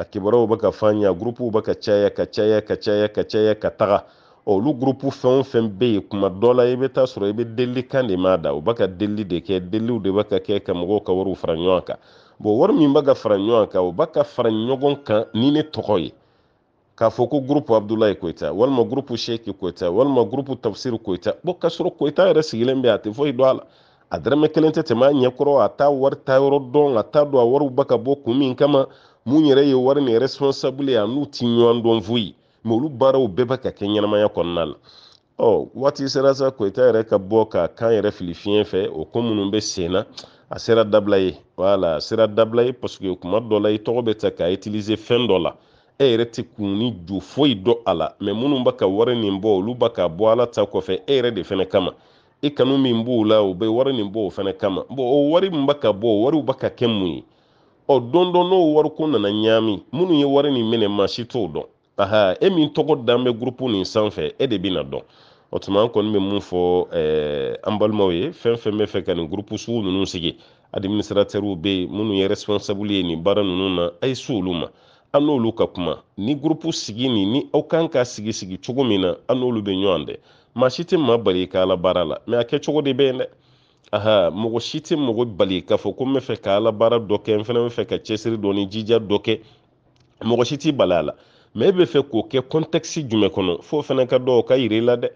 a kibaruyaw bɛ ka f'an ɲɛ gurupuw bɛ ka caya ka caya ka caya ka caya ka taga olu gurupu fɛn o fɛn bɛ yen kuma dɔ la i bɛ taa sɔrɔ i bɛ delili kan de ma da u bɛ ka delili de kɛ deliliw de bɛ ka kɛ ka mɔgɔw ka wariw fara ɲɔgɔn kan bon wari min bɛ ka fara ɲɔgɔn kan u bɛ ka fara ɲɔgɔn kan ni ne tɔgɔ ye k'a fɔ ko gurupu abdulayi koyita walima gurupu sheki koyita walima gurupu tafsiri koyita bon k'a sɔrɔ koyita yɛrɛ sigilen bɛ a tɛ foyi don a la a dɛrɛmɛ kelen tɛ tɛmɛ a ɲɛkɔrɔ a t'a wari ta yɔrɔ dɔn a t'a don a wariw bɛ ka bɔ kun min kama mun yɛrɛ ye wari ni responsable ye n'u ti ɲɔgɔn dɔn foyi mɛ olu baaraw bɛɛ bɛ ka kɛ ɲɛnamaya kɔnɔna la ɔ oh, waati sera sa koyita yɛrɛ ka bɔ ka kan yɛrɛ fili fiɲɛ fɛ o ko minnu bɛ sen na a sera dabila ye wala a sera dabila ye paseke kuma dɔ la i tɔgɔ bɛ ta k'a utiliser fɛn dɔ la e yɛrɛ tɛ kun jo foyi dɔn a la mɛ minnu bɛ ka wari nin bɔ olu bɛ ka bɔ ala ta kɔfɛ e yɛrɛ de fɛnɛ kama i e kanu min b'o la o bɛ wari nin bɔ o fɛnɛ kama bon o wari min bɛ ka bɔ o wariw bɛ ka kɛ mun ye ɔ don dɔ n'o wariko nana ɲaami minnu ye wari nin minɛ maa si t'o dɔn aha e min tɔgɔ dan bɛ gurupu nin sanfɛ e de bɛ na dɔn o tuma an kɔni bɛ mun fɔ ɛɛ an balimaw ye fɛn fɛn bɛ fɛ ka nin gurupu sugu ninnu sigi administratɛriw bɛ yen minnu ye responsable ye nin baara ninnu na a ye se olu ma an n'olu ka kuma ni gurupu sigi nin ni aw kan ka sigi sigi cogo min na an n'olu bɛ ɲɔgɔn dɛ maa si tɛ maa bali i ka ala baara la mɛ a kɛcogo de bɛ yen dɛ aha mɔgɔ si tɛ mɔgɔ bali k'a fɔ ko n bɛ fɛ ka ala baara dɔ kɛ n fana bɛ fɛ ka cɛsiri dɔ jija dɔ kɛ mɔgɔ si t'i bali a la mɛ e bɛ fɛ k'o kɛ kɔntɛkisi jumɛn kɔnɔ fo fana ka dɔn o ka yira i la dɛ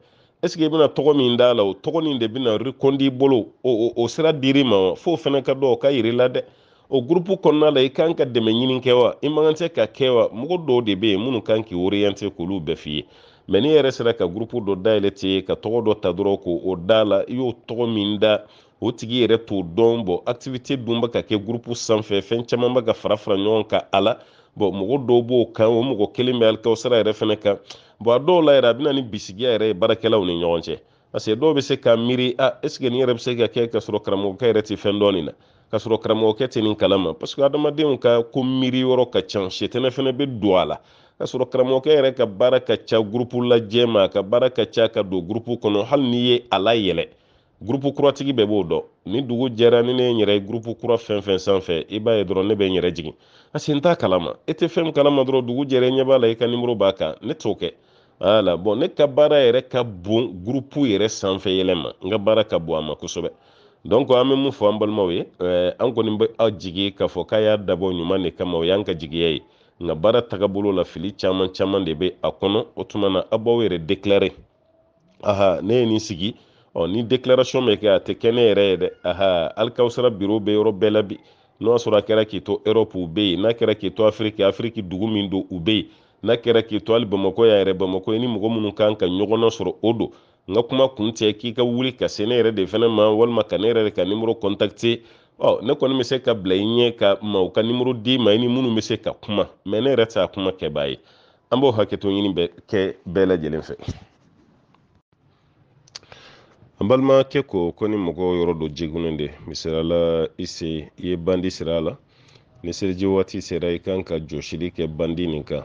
ɛseke i bɛna tɔgɔ min d'a la o tɔgɔ nin de bɛna rikɔndi i bolo o o sira dir'i ma wa fo fana ka dɔn ka yira i la dɛ o gurupu kɔnɔna la i kan ka dɛmɛ ɲini kɛ wa i man kan tɛ ka kɛ wa mɔgɔ dɔw de bɛ yen minnu kan k'i oriyante k'olu bɛɛ f'i ye mɛ ni yɛrɛ sera ka gurupu dɔ dayɛlɛ ten ka tɔgɔ dɔ ta dɔrɔn k'o da la i y'o tɔgɔ min da o tigi yɛrɛ t'o dɔn bɔn activité dun bɛ ka kɛ gurupu sanfɛ fɛn caman bɛ ka fara fara ɲɔgɔn kan a la bɔn mɔgɔ dɔw b'o kan o mɔgɔ kelen bɛ alikawusara yɛrɛ fana kan bɔn a dɔw la yɛrɛ a bɛna ni bisigiya yɛrɛ ye baarakɛlaw ni ɲɔgɔn cɛ parce dɔw bɛ se ka miiri a est nin yɛrɛ bɛ se ka kɛ ka sɔrɔ karamɔgɔkɛ yɛrɛ tɛ fɛn dɔ na ka sɔrɔ karamɔgɔkɛ tɛ nin kalama parce adamadenw ka ko miiri yɔrɔ ka ca sɛtɛnɛ fana bɛ don a la ka sɔrɔ karamɔgɔkɛ yɛrɛ ka baara ka ca gurupu lajɛ ma ka baara ka ca ka don gurupu kɔnɔ hali n'i ye a layɛlɛ gurupu kuratigi bɛɛ b'o dɔn ni dugu jɛra ni ne yɛrɛ gurupu kura fɛn fɛn sanfɛ i b'a ye dɔrɔn ne bɛ n yɛrɛ jigin parce que n t'a kalama e tɛ fɛn min kalama dɔrɔn dugu jɛra ɲɛ b'a la i ka nimoro b'a kan ne t'o kɛ wala bɔn ne ka baara yɛrɛ ka bon gurupu yɛrɛ sanfɛ yɛlɛ ma n ka baara ka bon a ma kosɛbɛ donc an bɛ mun fɔ an balimaw ye an kɔni bɛ aw jigi k'a fɔ k'a y'a dabɔ ɲuman de kama o y'an ka jigiya ye nka baara tagabolo la fili caman caman de bɛ a kɔnɔ o tuma na a b'aw yɛrɛ dekilare aha ne ye nin sigi ɔ ni dekilasiɔn bɛ kɛ a tɛ kɛ ne yɛrɛ ye dɛ aha alikawusara biro bɛ yɔrɔ bɛɛ la bi n'o y'a sɔrɔ a kɛra k'i to erɔpu u bɛ yen n'a kɛra k'i to afiriki afiriki dugu min don u bɛ yen n'a kɛra k'i to hali bamakɔ yan yɛrɛ bamakɔ ye ni mɔgɔ minnu kan ka ɲɔgɔn sɔrɔ o don n ka kuma kun tɛ k'i ka wuli ka se ne yɛrɛ de fana ma walima ka ne yɛrɛ de ka nimoro kɔntakite ɔ ne kɔni bɛ se ka bila i ɲɛ ka ma u ka nimoro d'i ma i ni minnu bɛ se ka kuma mɛ ne yɛrɛ t'a kuma kɛbaa ye an b'o hakɛto ɲini bɛ kɛ bɛɛ lajɛlen fɛ an balimakɛ ko ko ni mɔgɔ yɔrɔ dɔ jegunnen de misaliyala i se i ye bandi sira la ni seliji waati sera i kan ka jɔsili kɛ bandi nin kan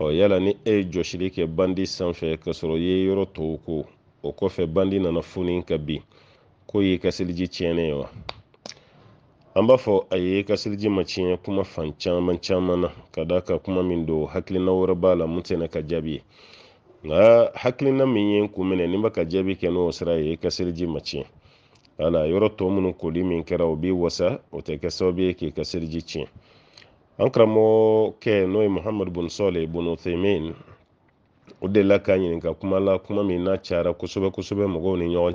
ɔ yala ni e ye jɔsili kɛ bandi sanfɛ ka sɔrɔ i ye yɔrɔ tɔw ko o kɔfɛ bandi nana foni ka bin ko y'i ka seliji tiɲɛnen ye wa an b'a fɔ a ye ka ma tiɲɛ kuma fan caman caman na ka da ka kuma min don hakilina wɛrɛ b'a la mun tɛna ka jaabi ye nka hakilina min ye n kun minɛ ni bɛ ka jaabi kɛ n'o sira ye ka ma tiɲɛ wala yɔrɔ tɔ minnu koli min kɛra o b'i wasa o tɛ kɛ sababu ye k'i ka tiɲɛ an karamɔgɔkɛ n'o ye muhamadu bun sɔle bun uthaymin o delila k'a ɲininka kuma la kuma min n'a cayara kosɛbɛ kosɛbɛ mɔgɔw ni ɲɔgɔn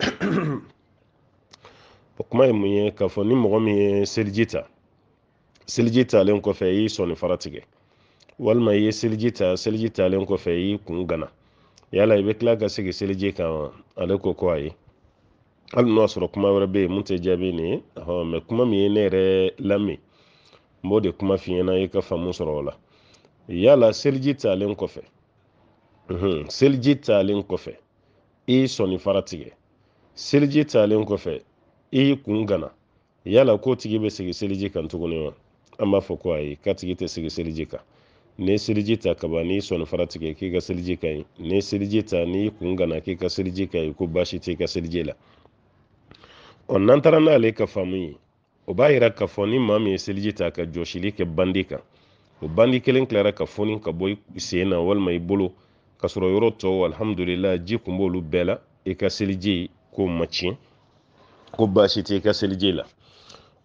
cɛ *clears throat* o kuma ye mun ye k'a fɔ ni mɔgɔ min ye seliji ta seliji talen kɔfɛ i y'i sɔnni fara tigɛ walima i ye seliji ta seliji talen kɔfɛ i y'i kun gana yala i bɛ tila ka segin seliji kan ale ko ko ayi hali n'o y'a sɔrɔ kuma wɛrɛ bɛ yen mun tɛ jaabi nin ye ɔhɔn mɛ kuma min ye ne yɛrɛ lamɛn n b'o de kuma f'i ɲɛna i ka faamu sɔrɔ o la yala seliji talen kɔfɛ seliji talen kɔfɛ i sɔnni fara tigɛ seliji talen kɔfɛ i y'i kun gana yala ko tigi bɛ sigi seliji kan tuguni wa an b'a fɔ ko ayi ka tigi tɛ sigi seliji kan ni seliji ta kaba n'i sɔnni fara tigɛ k'i ka seliji ka ɲi ni seliji ta n'i kun gana k'i ka seliji ka ɲi ko baasi t'i ka seliji la ɔ n'an taara n'ale ka faamu ye o b'a yira k'a fɔ ni maa min ye seliji ta ka jɔsili kɛ bandi kan o bandi kelen tilara ka foni ka bɔ i sen na walima i bolo ka sɔrɔ yɔrɔ tɔw alihamudulila ji kun b'olu bɛɛ la i ka seliji ko ma tiɲɛ ko baasi tɛ i ka seliji la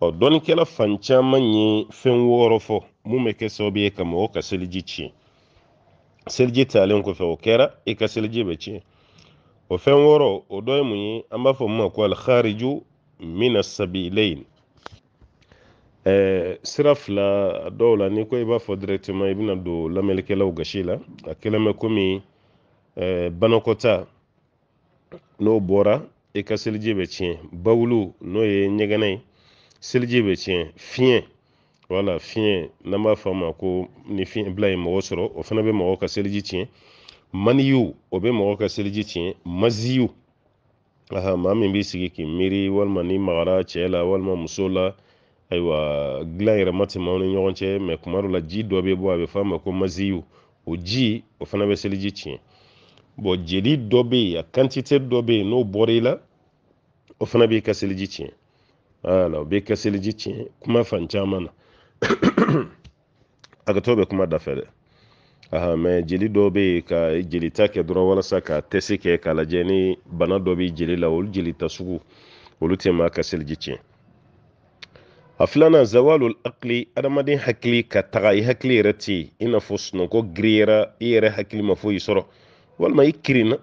ɔ dɔnnikɛla fan caman ye fɛn wɔɔrɔ fɔ mun bɛ kɛ sababu ye ka mɔgɔ ka seliji tiɲɛ seliji talen kɔfɛ o kɛra i ka seliji bɛ tiɲɛ o fɛn wɔɔrɔ o dɔ ye mun ye an b'a fɔ min ma ko alihariju mina sabilayin ɛɛ sira fila a dɔw la n'i ko i b'a fɔ directement i bɛna don lamɛnnikɛlaw gasi la a kɛlen bɛ komi ɛɛ banakɔta n'o bɔra i e ka seliji bɛ tiɲɛ bawulu n'o ye ɲɛgɛnɛ ye seliji bɛ tiɲɛ fiɲɛ wala fiɲɛ n'an b'a fɔ a ma ko ni fiɲɛ bila ye mɔgɔ sɔrɔ o fana bɛ mɔgɔ ka seliji tiɲɛ maniyu o bɛ mɔgɔ ka seliji tiɲɛ maziyu aha maa min b'i sigi k'i miiri walima n'i magara cɛ la walima muso la ayiwa dilan yɛrɛ ma tɛmɛ aw ni ɲɔgɔn cɛ mɛ kuma dɔ la ji dɔ bɛ bɔ a bɛ fɔ a ma ko maziyu o ji o fana bɛ seliji tiɲɛ jeli dɔ bɛ yen a kantite dɔ bɛ yen n'o bɔra i la o fana b'i ka seliji tiɲɛ wala o b'i ka seliji tiɲɛ kuma fan caman na a ka to bɛ kuma dafɛ dɛ aha mɛ jeli dɔw bɛ yen ka jelita kɛ dɔrɔn walasa ka tɛsi kɛ k'a lajɛ ni bana dɔ bɛ jeli la olu jelita sugu olu tɛ maa ka seliji tiɲɛ a filanan zawalul akili adamaden hakili ka taga i hakili yɛrɛ tɛ yen i n'a fɔ sunɔgɔ giriyara i yɛrɛ hakili ma foyi sɔrɔ walima i kirinna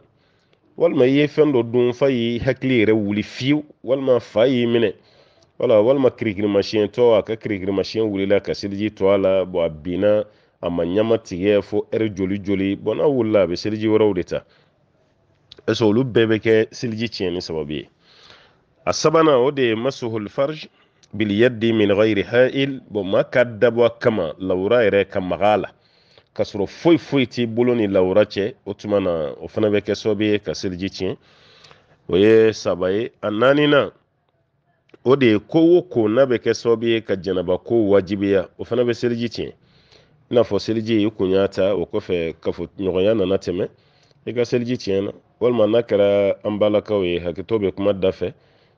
walima i ye fɛn dɔ dun fa y'i hakili yɛrɛ wuli fiyewu walima fa y'i minɛ wala walima kirikirimasiyɛn tɔ a ka kirikirimasiyɛn wulila ka seliji tɔ a la bɔn a binna a ma ɲama tigɛ fo ɛri joli joli bɔn n'a wulila a bɛ seliji wɛrɛw de ta ɛsɛ olu bɛɛ bɛ kɛ seliji tiɲɛni sababu ye a sabanan o de ye masuhul farj biliyadi min ghayri ha'il bɔn maa ka dabɔ a kama lawura yɛrɛ ka maga a la k'a sɔrɔ foyi foyi t'i bolo ni lawura cɛ o tuma na o fana bɛ kɛ sababu ye ka seliji tiɲɛ o ye saba ye a naaninan o de ye ko o ko n'a bɛ kɛ sababu ye ka janaba ko wajibiya o fana bɛ seliji tiɲɛ i n'a fɔ seliji i kun y'a ta o kɔfɛ kafoɲɔgɔnya nana tɛmɛ i ka seliji tiɲɛ na walima n'a kɛra an balakaw ye hakɛto bɛ kuma da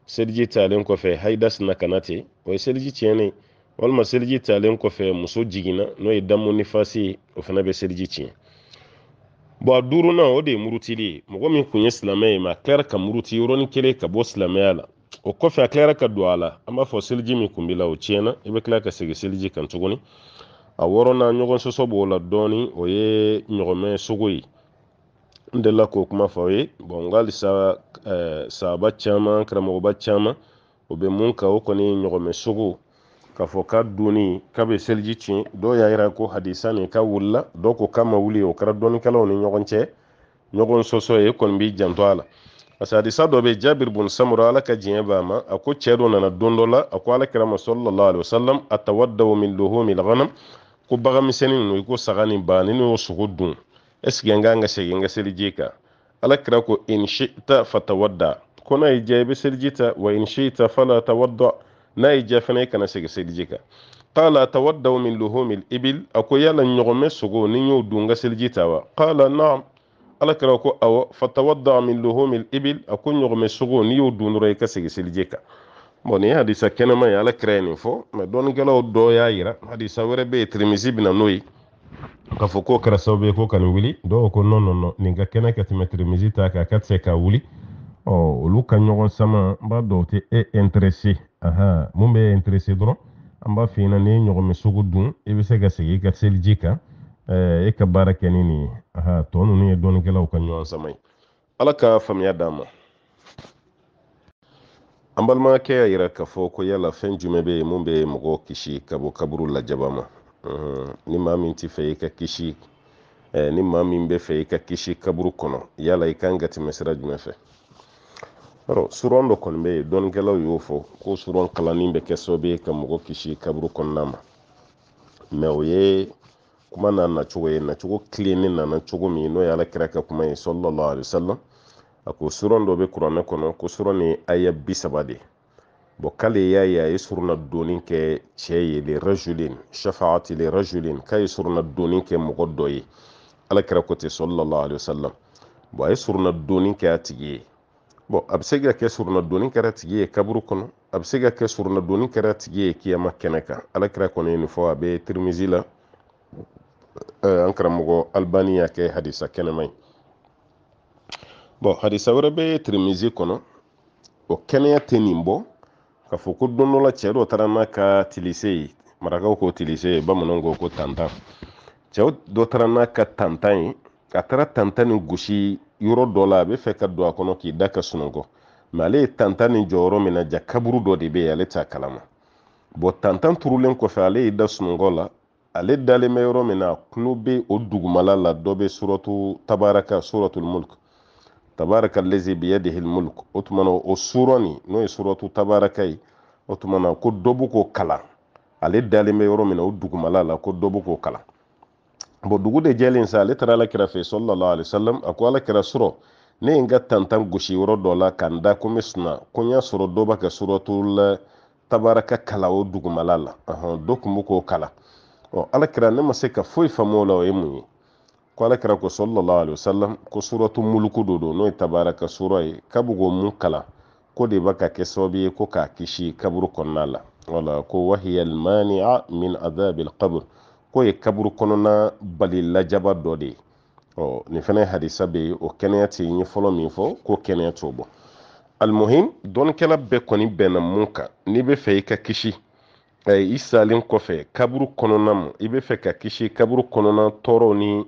seliji talen kɔfɛ hayida sina kana ten o ye seliji tiɲɛnen ye walima seliji talen kɔfɛ muso jiginna n'o ye damu ni fasi ye o fana bɛ seliji tiɲɛ bon a duurunan o de ye murutili ye mɔgɔ min tun ye silamɛ ye ma a tilara ka muruti yɔrɔnin kelen ka bɔ silamɛya la o kɔfɛ a tilara ka don a la an b'a fɔ seliji min kun b'i la o tiɲɛna i bɛ tila ka segin seliji kan tuguni a wɔɔrɔnan ɲɔgɔn sɔsɔ b'o la dɔɔni o ye ɲɔgɔnmɛ sogo ye n delila k'o kuma fɔ aw ye bɔn n ka halisa saaba caman karamɔgɔba caman o bɛ mun kan o kɔni ye ɲɔgɔnmɛ sogo k'a fɔ ka donni k'a bɛ seliji tiɲɛ dɔw y'a yira ko hadisa nin ka wulila dɔw ko k'a ma wuli o kɛra dɔnnikɛlaw ni ɲɔgɔn cɛ ɲɔgɔn sɔsɔ ye kɔni b'i janto a la parce hadisa dɔ bɛ jaabir bun samura ala ka diɲɛ b'a ma a ko cɛ dɔ nana don dɔ la a ko ala kɛra ma sallallahu alaihi min doho min ko bagan misɛnnin i ko saga ni ba ni y'o sogo dun ɛsike n kan ka segin n ka seliji kan ala kɛra ko in shi'ta fatawadda ko n'a y'i diya i bɛ seliji ta wa in shi'ta fala tawadda n'a ye ja fana ye kana segin seliji kan qala atawaddau min luhumi libil a ko yala ɲɔgɔn sogo ni y'o dun n ka seliji ta wa qala naam ala kɛra ko awɔ fatawadda min luhumi libil a ko ɲɔgɔn sogo ni y'o dun dɔrɔn i ka segin seliji kan bon nin ye hadisa kɛnɛma ye ala kɛra ye nin fɔ mɛ dɔɔnikɛlaw dɔ y'a yira hadisa wɛrɛ bɛ yen tirimisi bɛ na n'o ye k'a fɔ k'o kɛra sababu ye ko ka nin wuli dɔw ko nɔn nɔn nɔn nin ka kɛnɛ ka tɛmɛ tirimisi ta kan a ka se ka wuli ɔ oh, olu ka ɲɔgɔn sama n b'a dɔn o tɛ e ɛntɛrɛse mun bɛ interesse dɔrɔn an b'a f'i ɲɛna n'i ye ɲɔgɔn min sugu dun i bɛ se ka segin i ka seliji kan e ka baara kɛ ni nin ye tɔ ninnu ye dɔnnikɛlaw ka ɲɔgɔn sama ye ala ka faamuya d'an ma an balimakɛ y'a yira k'a fɔ ko yala fɛn jumɛn bɛ yen mun bɛ mɔgɔ kisi ka bɔ kaburu lajaba ma ni maa min tɛ fɛ i ka kisi ni maa min bɛ fɛ i ka kisi kaburu kɔnɔ yala i kan ka tɛmɛ sira jumɛn fɛ yɔrɔ suran dɔ kɔni bɛ yen dɔnnikɛlaw y'o fɔ ko suran kalanni bɛ kɛ sababu ye ka mɔgɔ kisi kaburu kɔnɔna ma mɛ o ye kuma n'a nacogo ye nacogo tilenni nana cogo min n'o ye ala kira ka kuma ye sɔlɔlɔ alisalam a ko suran dɔ bɛ kuranɛ kɔnɔ ko suran nin aya bi saba de bɔn k'ale y'a ye a ye surunna donni kɛ cɛ ye le rajulen shafaati le rajulen k'a ye surunna donni kɛ mɔgɔ dɔ ye ala kira ko ten sɔlɔlɔ alisalam bɔn a ye surunna donni kɛ a tigi ye bon a bɛ se ka kɛ surunadonni kɛra tigi ye kaburu kɔnɔ a bɛ se ka kɛ surunadonni kɛra tigi ye kiyama kɛnɛ kan alakira kɔni ye nin fɔ a bɛ tirimisi la an karamɔgɔ alibani y'a kɛ hadisa kɛnɛma ye bon hadisa wɛrɛ bɛ tirimisi kɔnɔ o kɛnɛya tɛ nin bɔ k'a fɔ ko don dɔ la cɛ dɔ taara n'a ka tilise ye marakaw ko tilise ye bamananw ko ko tantan cɛw dɔ taara n'a ka tantan ye a taara tantan ni gosi yɔrɔ dɔ la a bɛ fɛ ka don a kɔnɔ k'i da ka sunɔgɔ mɛ ale ye tantan ni jɔyɔrɔ min na ja kaburu dɔ de bɛ yen ale t'a kalama bɔn tantan turulen kɔfɛ ale y'i da sunɔgɔ la ale dalen bɛ yɔrɔ min na a tulo bɛ o dugumala la dɔ bɛ suratu tabaraka suratul mulk tabaraka lezi biyadihi mulk o tuma na o sura nin n'o ye suratu tabaraka ye o tuma na ko dɔ b'u k'o kalan ale dalen bɛ yɔrɔ min na o dugumala la ko dɔ b'u k'o kalan bon dugu de jɛlen sa ale taara alakira fɛ sallallahu alaihi wasallam a ko alakira sɔrɔ ne ye n tantan gosi yɔrɔ dɔ la ka n da ko n suna ko n y'a sɔrɔ dɔ b'a ka suratul tabaraka kala o dugumala la dɔ tun bɛ k'o kala ɔ alakira ne ma se ka foyi faamu la o ye mun ye ko alakira ko sallallahu alaihi wasallam ko suratu muluku de don n'o ye tabaraka sura ye k'a bɛ mun kalan ko de b'a ka kɛ sababu ye ko k'a kisi kaburu kɔnɔna la wala ko wahiyal mani'a min adhabil qabr k'o ye kaburu kɔnɔna bali lajaba dɔ de ye ɔ nin fana hadisa bɛ yen o kɛnɛya tɛ n ye fɔlɔ min fɔ ko kɛnɛya t'o bɔ alimuhim dɔnnikɛla bɛɛ kɔni bɛnna mun kan n'i bɛ fɛ i ka kisi i salen kɔfɛ kaburu kɔnɔna ma i bɛ fɛ ka kisi kaburu kɔnɔna tɔɔrɔw ni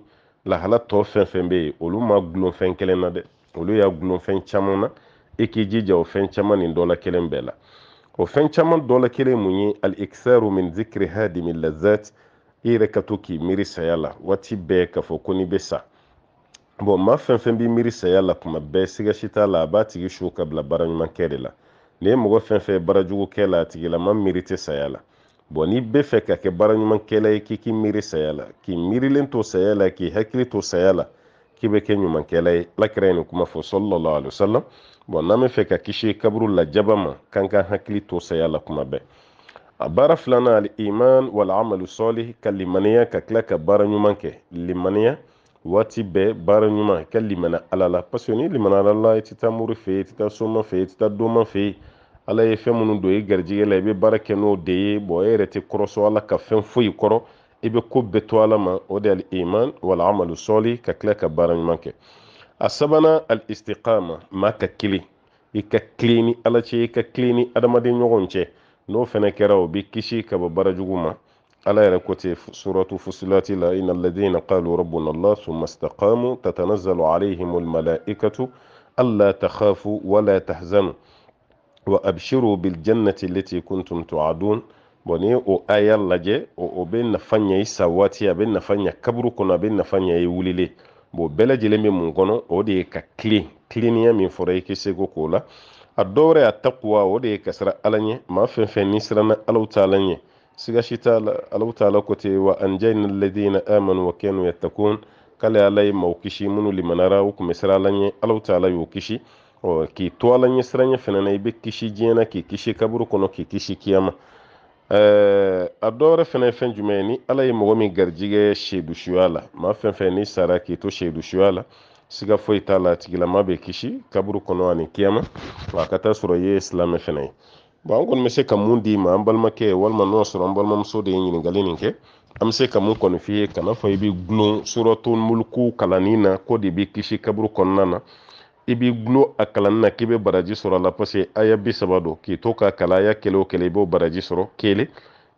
lahala tɔ fɛn fɛn bɛ yen olu ma gulonfɛn kelen na dɛ olu y'a gulonfɛn caman na e k'i jija o fɛn caman nin dɔ la kelen bɛɛ la o fɛn caman dɔ la kelen mun ye al-iksar min zikri hadimi lazati i yɛrɛ ka to k'i miiri saya la waati bɛɛ k'a fɔ ko n'i bɛ sa bɔn maa fɛn fɛn b'i miiri saya la kuma bɛɛ sigasi t'a la a b'a tigi su ka bila baara ɲuman kɛ de la n'i ye mɔgɔ fɛn fɛn baara jugu kɛ la a tigilama miiri tɛ saya la bɔn n'i bɛ fɛ ka kɛ baara ɲuman kɛla ye k'i k'i miiri saya la k'i miirilen to saya la k'i hakili to saya la k'i bɛ kɛ ɲumankɛla ye alakira ye nin kuma fɔ sɔlɔlɔ alisalam bɔn n'an bɛ fɛ ka kisi kaburu lajaba ma k'an ka hakili to saya la kuma bɛɛ a filanan al-iman wal amalu salih ka limaniya ka tila ka baara ɲuman kɛ limaniya waati bɛɛ baara ɲuman ka limana ala la parce que ni limana ala la i tɛ taa muru fɛ i tɛ taa soma fɛ i tɛ taa doma fɛ ala ye fɛn minnu don i garijɛgɛ la i bɛ baara kɛ n'o de ye bɔn e yɛrɛ tɛ kɔrɔsɔ ala ka fɛn foyi kɔrɔ i bɛ ko bɛɛ to ala ma o de al-iman wal amalu salih ka tila ka baara ɲuman kɛ a sabanan al-istiqama maa ka kile i ka kile ni ala cɛ i ka kile ni adamaden ɲɔgɔn cɛ n'o fɛnɛ kɛra o bi kisi ka bɔ baara jugu ma ala yɛrɛ ko ten suratu fusilati la ina alladina qalu rabbuna allah summa istaqamu tatanazzalu alayhim almalaikatu alla takhafu wala tahzanu wa abshiru biljannati allati kuntum tuadun bon ni o aya lajɛ o bɛ nafa ɲɛ i sa waati a bɛ nafa ɲɛ kaburu kɔnɔ a bɛ nafa ɲɛ i wulile bon bɛɛ lajɛlen bɛ mun kɔnɔ o de ye ka kilen kilennenya min fɔra i k'i seko k'o la a dɔwɛrɛ y'a takuwa o de ye ka sira ala ɲɛ maa fɛn fɛn ni siranna alaw taala ɲɛ siga si t'a la alaw taala kote wa anjayna alladina amanu wa kanu yattakun k'ale ala ye maaw kisi minnu limanara u tun bɛ sira ala ɲɛ alaw taala y'o kisi ɔ k'i to ala ɲɛ sira ɲɛ fɛnɛ na i bɛ kisi diɲɛ na k'i kisi kaburu kɔnɔ k'i kisi kiyama Uh, a dɔwɛrɛ fɛnɛ ye fɛn jumɛn ni ala ye mɔgɔ min garijigɛ sedusuya la ma fɛn fɛn n'i sara k'i to sedusuya la siga foyi t'a la tigilama bɛ kisi kaburu kɔnɔ ani kiyama a ka taa sɔrɔ i ye silamɛ fɛnɛ ye bon an kɔni bɛ se ka mun d'i ma an balimakɛ walima n'o sɔrɔ an balimamuso de ye ɲininkali nin kɛ an bɛ se ka mun kɔni f'i ye kana fɔ i bɛ gulon suratu kalanni na ko de b'i kisi kaburu kɔnɔna na i b'i gulo a kalanni na k'i bɛ baraji sɔrɔ a la paseke aya bi saba don k'i to ka kalan aya kelen o kelen i b'o baraji sɔrɔ kelen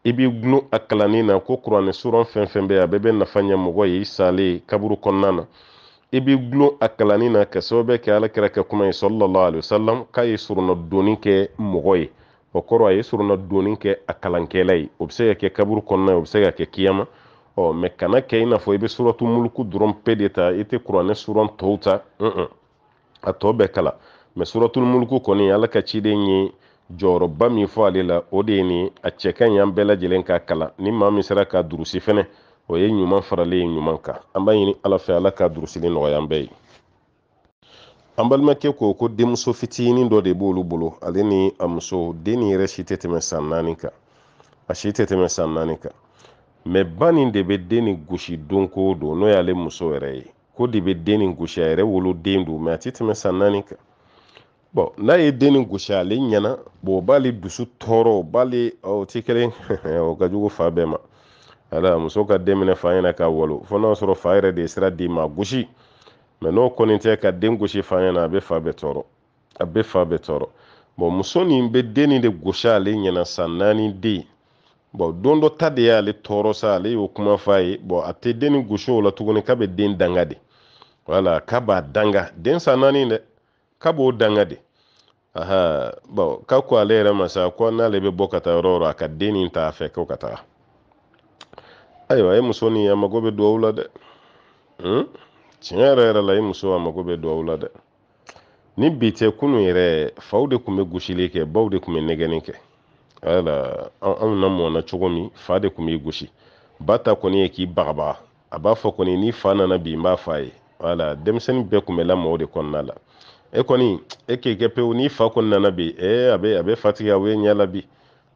i b'i gulo a kalanni na ko kuranɛ suran fɛn fɛn bɛ yen a bɛɛ bɛ nafa ɲɛ mɔgɔ ye i salen kaburu kɔnɔna na i b'i gulo a kalanni na ka sababu kɛ alakira ka kuma ye sallallahu alaihi wasallam k'a ye surunna donni kɛ mɔgɔ ye o kɔrɔ a ye surunna donni kɛ a kalankɛla ye o bɛ se ka kɛ kaburu kɔnɔna ye o bɛ se ka kɛ kiyama ɔ mɛ kana kɛ i n'a fɔ i bɛ suratu muluku dɔrɔn pe de ta i tɛ kuranɛ suran tɔw ta a tɔ bɛɛ kala mɛ suratul muluku kɔni ala ka ciden ye jɔyɔrɔba min fɔ ale la o de ye nin a cɛ ka ɲi an bɛɛ lajɛlen k'a kalan ni maa min sera k'a durusi fɛnɛ o ye ɲuman faralen ye ɲuman kan an b'a ɲini ala fɛ ala ka durusilen nɔgɔya an bɛɛ ye an balimakɛ ko ko denmuso fitinin dɔ de b'olu bolo ale ni a muso den nin yɛrɛ si tɛ tɛmɛ san naani kan a si tɛ tɛmɛ san naani kan mɛ ba nin de bɛ den nin gosi don ko don n'o y'ale muso yɛrɛ ye ko de bɛ den nin gosi a yɛrɛ woloden don mɛ a tɛ tɛmɛ san naani kan bɔn n'a ye den nin gosi ale ɲɛna bɔn o b'ale dusu tɔɔrɔ o b'ale o tɛ kelen *laughs* o ka jugu fa bɛɛ ma ala muso ka den minɛ fa ɲɛna k'a walo fo n'a sɔrɔ fa yɛrɛ de sira di ma gosi mɛ n'o kɔni tɛ ka den gosi fa ɲɛna a bɛ fa bɛɛ tɔɔrɔ a bɛ fa bɛɛ tɔɔrɔ bɔn muso nin bɛ den nin de gosi ale ɲɛna san naani den bɔn don dɔ ta de y'ale tɔɔrɔ sa ale y'o kuma f'a ye bɔn a tɛ den nin gosi o la tuguni k'a bɛ den danga de wala k'a b'a danga den san naani dɛ k'a b'o danga de aha bɔn k'a ko ale yɛrɛ ma sa ko n'ale bɛ bɔ ka taa yɔrɔ o yɔrɔ a ka den nin t'a fɛ k'o ka taa ayiwa hmm? e muso nin a mago bɛ duwawu la dɛ hmm? tiɲɛ yɛrɛ yɛrɛ la i muso a mago bɛ duwawu la dɛ ni bi tɛ kunu yɛrɛ faw de tun bɛ gosili kɛ baw de tun bɛ nɛgɛnni kɛ wala anw na mɔna cogo min fa de tun b'i gosi ba ta kɔni ye k'i bagabaga a b'a fɔ kɔni ni fa nana bi n b'a f'a ye wala denmisɛnnin bɛɛ tun bɛ lamɔ de kɔnɔna la e kɔni e k'i kɛ pewu ni fa kɔni nana bi e a bɛ a bɛ fatigi a bɛ ɲɛ la bi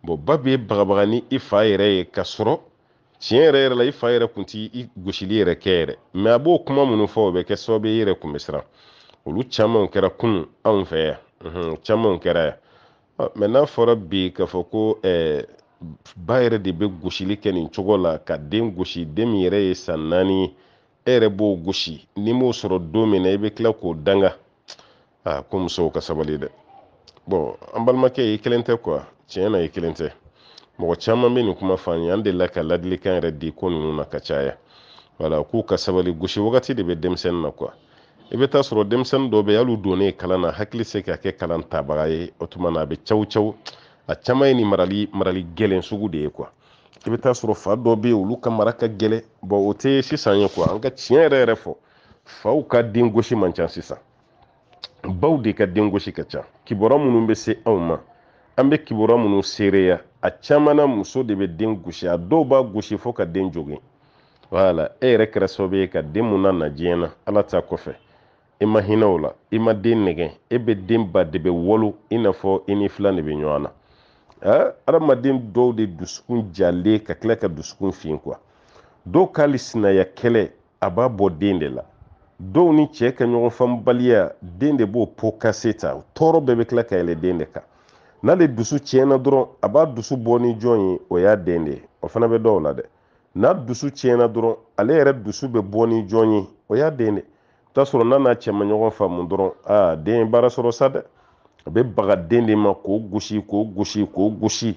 bon ba bɛ bagabaga ni i fa yɛrɛ ye ka sɔrɔ tiɲɛ yɛrɛ yɛrɛ la i fa yɛrɛ kun ti i gosili yɛrɛ kɛ yɛrɛ mɛ a b'o kuma minnu fɔ o bɛ kɛ sababu ye i yɛrɛ kun bɛ siran olu camanw kɛra kunun anw fɛ yan camanw kɛra yan mɛ n'a fɔra bi k'a fɔ ko ba yɛrɛ de bɛ gosili kɛ nin cogo la ka den gosi den min yɛrɛ ye san naani ye e yɛrɛ b'o gosi n'i m'o sɔrɔ don min na i bɛ tila k'o danga aa ko musow ka sabali dɛ bɔn an balimakɛ i kelen tɛ kuwa tiɲɛ na i kelen tɛ mɔgɔ caman bɛ nin kuma f'an ye an delila ka ladilikan yɛrɛ di ko ninnu na ka caya wala k'u ka sabali gosi wagati de bɛ denmisɛnnin na kuwa i bɛ taa sɔrɔ denmisɛnnin dɔw bɛ yen hali donnen kalan na hakili se ka kɛ kalan tabaga ye o tuma na a bɛ caw caw a caman ye nin marali marali gɛlɛn sugu de ye kuwa i bɛ taa sɔrɔ fa dɔw bɛ yen olu ka mara ka gɛlɛn bɔn o tɛ sisan ye kuwa an ka tiɲɛ yɛrɛ yɛrɛ fɔ faw ka den gosi man ca sisan baw de ka den gosi ka ca kibaruya minnu bɛ se anw ma an bɛ kibaruya minnu seereya a caman na muso de bɛ den gosi a dɔw b'a gosi fo ka den jogin wala e yɛrɛ kɛra sababu ye ka den mun na diɲɛ na ala ta kɔfɛ i ma hinɛ o la i ma den nɛgɛ e bɛ den ba de bɛ wolo i n'a fɔ i ni filan de bɛ ɲɔgɔn na adamaden dɔw de dusukun jalen ka tila ka dusukun fin kuwa dɔw k'ali sinaya kɛlɛ a b'a bɔ den de la dɔw ni cɛ ka ɲɔgɔn fanbaliya den de b'o po kase ta tɔɔrɔ bɛɛ bɛ tila ka yɛlɛ den de kan n'ale dusu tiɲɛna dɔrɔn a b'a dusu bɔ ni jɔn ye o y'a den de ye o fana bɛ dɔw la dɛ n'a dusu tiɲɛna dɔrɔn ale yɛrɛ dusu bɛ bɔ ni jɔn ye o y'a den de i bɛ t'a sɔrɔ n'a n'a cɛ ma ɲɔgɔn faamu dɔrɔn aa den ye baara sɔrɔ sa dɛ a bɛ baga den de ma k'o gosi k'o gosi k'o gosi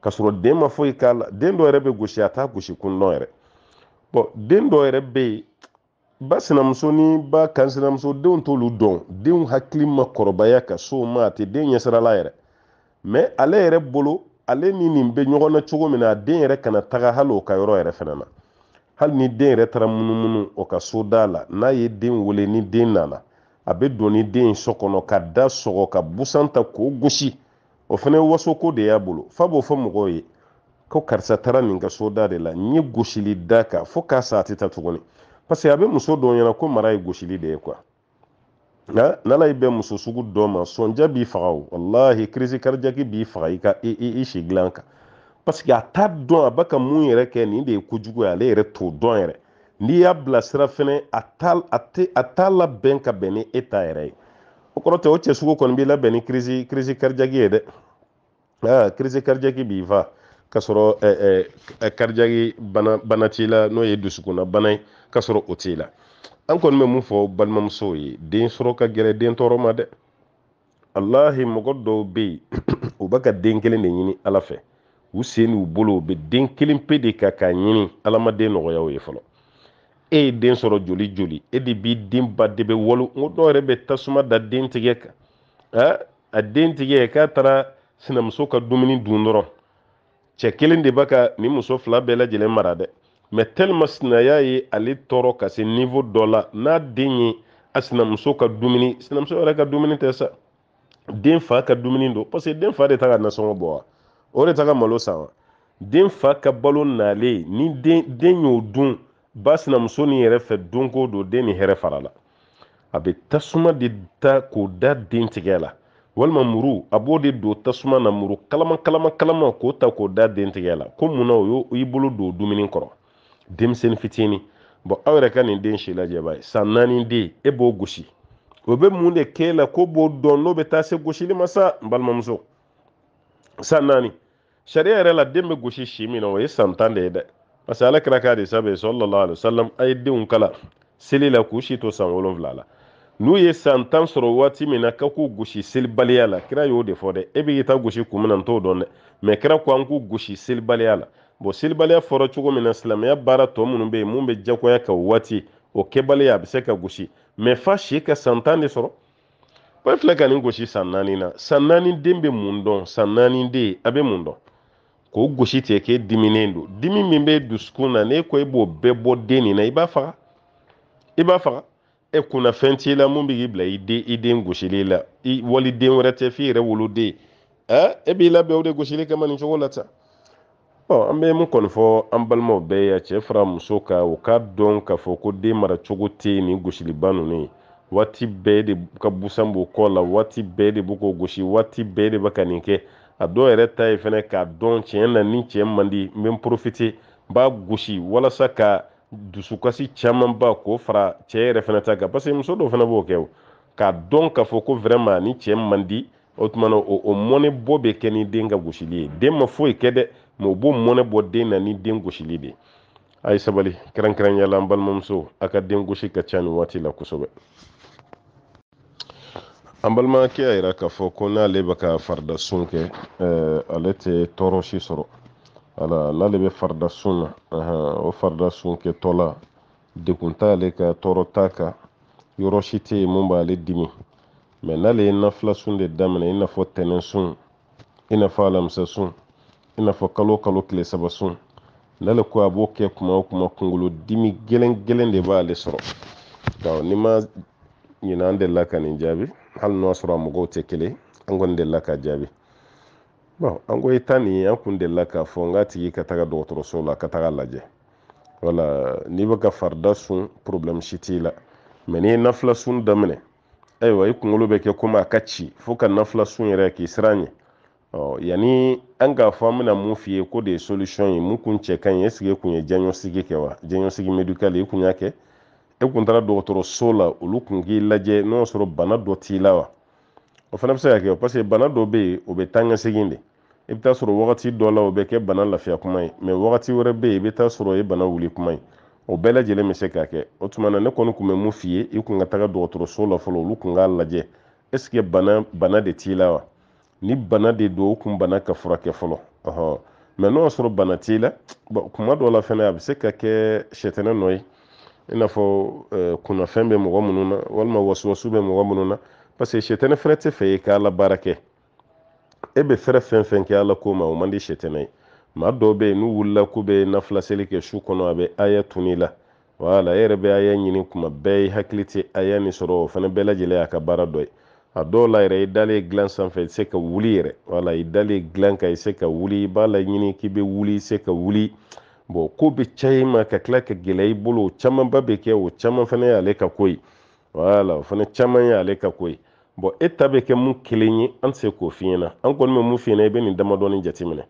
k'a sɔrɔ den ma foyi k'a la den dɔ yɛrɛ bɛ gosi a t'a gosi kun dɔn yɛrɛ bɔn den dɔ yɛrɛ bɛ yen ba sinamuso ni ba kansinamuso denw t'olu dɔn denw hakili ma kɔrɔbaya ka s'o ma a tɛ den ɲɛsirala yɛrɛ mɛ ale yɛrɛ bolo ale ni nin bɛ ɲɔgɔn na cogo min na a den yɛrɛ kana taga hali o ka yɔrɔ yɛrɛ fana na hali ni den yɛrɛ taara munumunu o ka so da la n'a ye den wele ni den nana a bɛ don ni den ye kɔnɔ ka da sɔgɔ ka busan ta k'o gosi o fana wasoko de y'a bolo fa b'o fɔ mɔgɔw ye ko karisa taara nin ka so da de la n ye gosili da kan fo k'a sa a tɛ ta tuguni paseke a bɛ muso dɔw ɲɛna ko mara ye gosili de ye kuwa nka n'ala bɛ muso sugu dɔ ma sɔnja b'i faga o walahi kirisi karijaki b'i faga i ka i i si dilan kan paseke a t'a dɔn a b'a ka mun yɛrɛ kɛ nin de ye kojugu ye ale yɛrɛ t'o dɔn yɛrɛ n'i y'a bilasira fɛnɛ a t'a a tɛ a t'a labɛn ka bɛn ni e ta yɛrɛ ye o kɔrɔ tɛ o cɛ sugu kɔni b'i labɛn ni kirisi kirisi karijaki ye dɛ aa kirisi karijaki b'i fa k'a sɔrɔ eh, ɛɛ eh, eh, karijaki bana bana t'i la n'o ye dusukunna bana ye k'a sɔrɔ o t'i la an kɔni bɛ mun fɔ balimamusow ye den sɔrɔ ka gɛrɛ den tɔɔrɔ ma dɛ alahi mɔgɔ dɔw bɛ yen u bɛ ka den kelen de ɲini *clears throat* ala fɛ u sen n'u bolo u den kelen pe de ka k'a ɲini ala ma den nɔgɔyaw ye fɔlɔ e ye den sɔrɔ joli joli e de b'i den ba de bɛ wolo n ko dɔw yɛrɛ bɛ tasuma da den tigɛ kan a den tigɛ k'a taara sinamuso ka dumuni dun dɔrɔn cɛ kelen de b'a ka nin muso fila bɛɛ lajɛlen mara dɛ mɛ tɛlima sinaya ye ale tɔɔrɔ ka se nivo dɔ la n'a den ye a sinamuso ka dumuni sinamuso yɛrɛ ka dumuni tɛ sa den fa ka dumuni don parce que den fa de ta ka nasɔngɔ bɔ wa o de ta ka malo san wa den fa ka balo nalen ni den den y'o dun ba sinamuso nin yɛrɛ fɛ don ko don den ni hɛrɛ fara la a bɛ tasuma de ta k'o da den tigɛ la walima muru a b'o de don tasuma na muru kalama kalama kalama k'o ta k'o da den tigɛ la ko munna o y'o i bolo don dumuni kɔrɔ denmisɛnnin fitinin bɔn aw yɛrɛ ka nin den si lajɛ b'a ye san naani den e b'o gosi o bɛ mun de k'e la ko b'o dɔn n'o bɛ taa se gosili ma sa n balimamuso san naani sariya yɛrɛ la den bɛ gosi si min na o ye san tan de ye dɛ parce que ala kira k'a de sabe sɔlɔlɔ alayhi salam a ye denw kala seli la k'u si to san wolonwula la n'u ye san tan sɔrɔ waati min na ka k'u gosi selibaliya la kira y'o de fɔ dɛ e bɛ ta gosi kun min na n t'o dɔn dɛ mɛ kira ko an k'u gosi selibaliya la bon selibaliya fɔra cogo min na silamɛya baara tɔ minnu bɛ yen mun bɛ jagoya ka o waati o kɛbaliya a bɛ se ka gosi mɛ fa si ka san tan de sɔrɔ ko filɛ ka nin gosi san naani na san naani den bɛ mun dɔn san naani den a bɛ mun dɔn k'o gosi tigɛ k'e diminen don dimi min bɛ dusukun na n'e ko e b'o bɛɛ bɔ den nin na i b'a faga i b'a faga e kunna fɛn t'i la mun bɛ k'i bila i den i den gosili la i wali den wɛrɛ tɛ f'i yɛrɛ woloden ɛ e eh, b'i labɛn o de gosili kama nin cogo la tan an bɛ mun kɔni fɔ an balimaw bɛɛ ya cɛ fara muso kan u k'a dɔn k'a fɔ ko den mara cogo tɛ nin gosiliba ninnu ye waati bɛɛ de ka busan b'u kɔ la waati bɛɛ de b'u gosi waati bɛɛ de bɛ ka nin kɛ a dɔw yɛrɛ ta ye fɛnɛ k'a dɔn tiɲɛ na ni cɛ man di n bɛ n porofite n b'a gosi walasa ka dusukasi camanba k'o fara cɛ yɛrɛ fɛnɛ ta kan parce que muso dɔw fɛnɛ b'o kɛ o k'a dɔn k'a fɔ ko vraiment ni cɛ man di o tuma na o mɔnɛ bɔ bɛ kɛ ni den ka gosili ye den ma foyi kɛ dɛ ma u b'o mɔnɛ bɔ den na ni den gosili de ye sabali kɛrɛnkɛrɛnya la an balimamuso a den gosi ka ca waati la kosɛbɛ an balimakɛ y'a yira k'a fɔ ko n'ale bɛ ka farida sun kɛ ale tɛ tɔɔrɔ sɔrɔ ala n'ale bɛ farida sun na o farida sun kɛtɔ la dekun t'ale ka tɔɔrɔ t'a kan yɔrɔ si tɛ yen mun b'ale dimi mɛ n'ale ye nafila sun de daminɛ i n'a fɔ tɛnɛ sun i n'a fɔ alamisa sun i n'a fɔ kalo kalo tile saba sun n'ale ko a b'o kɛ kuma o kuma kunkolo dimi gɛlɛn gɛlɛn de b'ale sɔrɔ ni ma ɲina an delila ka nin jaabi hali n'o sɔrɔ a mɔgɔw tɛ kelen an kɔni delila ka jaabi bon an ko i ta nin an kun delila k'a fɔ n k'a tigi ka taga dɔgɔtɔrɔso la ka taga lajɛ wala n'i bɛ ka farida sun problème si t'i la mɛ n'i ye nafila sun daminɛ ayiwa i kunkolo bɛ kɛ komi a ka ci fo ka nafila sun yɛrɛ k'i siran ɲɛ Ɔ yani an k'a fɔ an bɛna mun f'i ye ko de ye ye mun kun cɛ ka ɲi eseke e kun ye janɲɛsigi kɛ wa janɲɛsigi medikali i e kun y'a kɛ e kun taara dɔgɔtɔrɔso la olu kun k'i lajɛ n'o y'a sɔrɔ bana dɔ t'i la wa o fana bɛ se ka kɛ parce que bana dɔ bɛ yen o bɛ taa ka segin de i e bɛ taa sɔrɔ wagati dɔ la o bɛ kɛ bana lafiya kuma ye mɛ wagati wɛrɛ bɛ yen i bɛ taa sɔrɔ ye bana wuli kuma ye o bɛɛ lajɛlen bɛ se k'a kɛ o tuma na ne kɔni tun bɛ mun f'i ye i kun ka taga dɔgɔtɔrɔso la fɔlɔ olu kun k'a lajɛ eseke bana de t'i la wa ni bana de don kun bana ka furakɛ fɔlɔ mɛ n'o y'a sɔrɔ bana t'i la kuma dɔw la fɛnɛ a bɛ se ka kɛ sɛtɛnɛ nɔ ye i n'a fɔ kunnafɛn bɛ mɔgɔ minnu na walima wasuwasu bɛ mɔgɔ minnu na parce que sɛtɛnɛ fɛnɛ tɛ fɛ i k'a la baara kɛ e bɛ fɛɛrɛ fɛn fɛn kɛ ala ko ma o man di sɛtɛnɛ ye maa dɔw bɛ yen n'u wulila k'u bɛ nafilaseli kɛ su kɔnɔ a bɛ aya tun'i la wala e yɛrɛ bɛ aya ɲini kuma bɛɛ i hakili tɛ aya min sɔrɔ o fana bɛɛ lajɛlen y'a ka baara dɔ ye a dɔw la yɛrɛ i dalen gilan sanfɛ i tɛ se ka wuli yɛrɛ wala i dalen gilan kan i se ka wuli i b'a laɲini k'i bɛ wuli i se ka wuli bon ko bɛ caya i ma ka tila ka gɛlɛya i bolo o camanba bɛ kɛ o caman fana y'ale ka ko ye wala o fana caman y'ale ka ko ye bon e ta bɛ kɛ mun kelen ye an tɛ se k'o f'i ɲɛna an kɔni bɛ mun f'i ɲɛna i bɛ nin damadɔni jateminɛ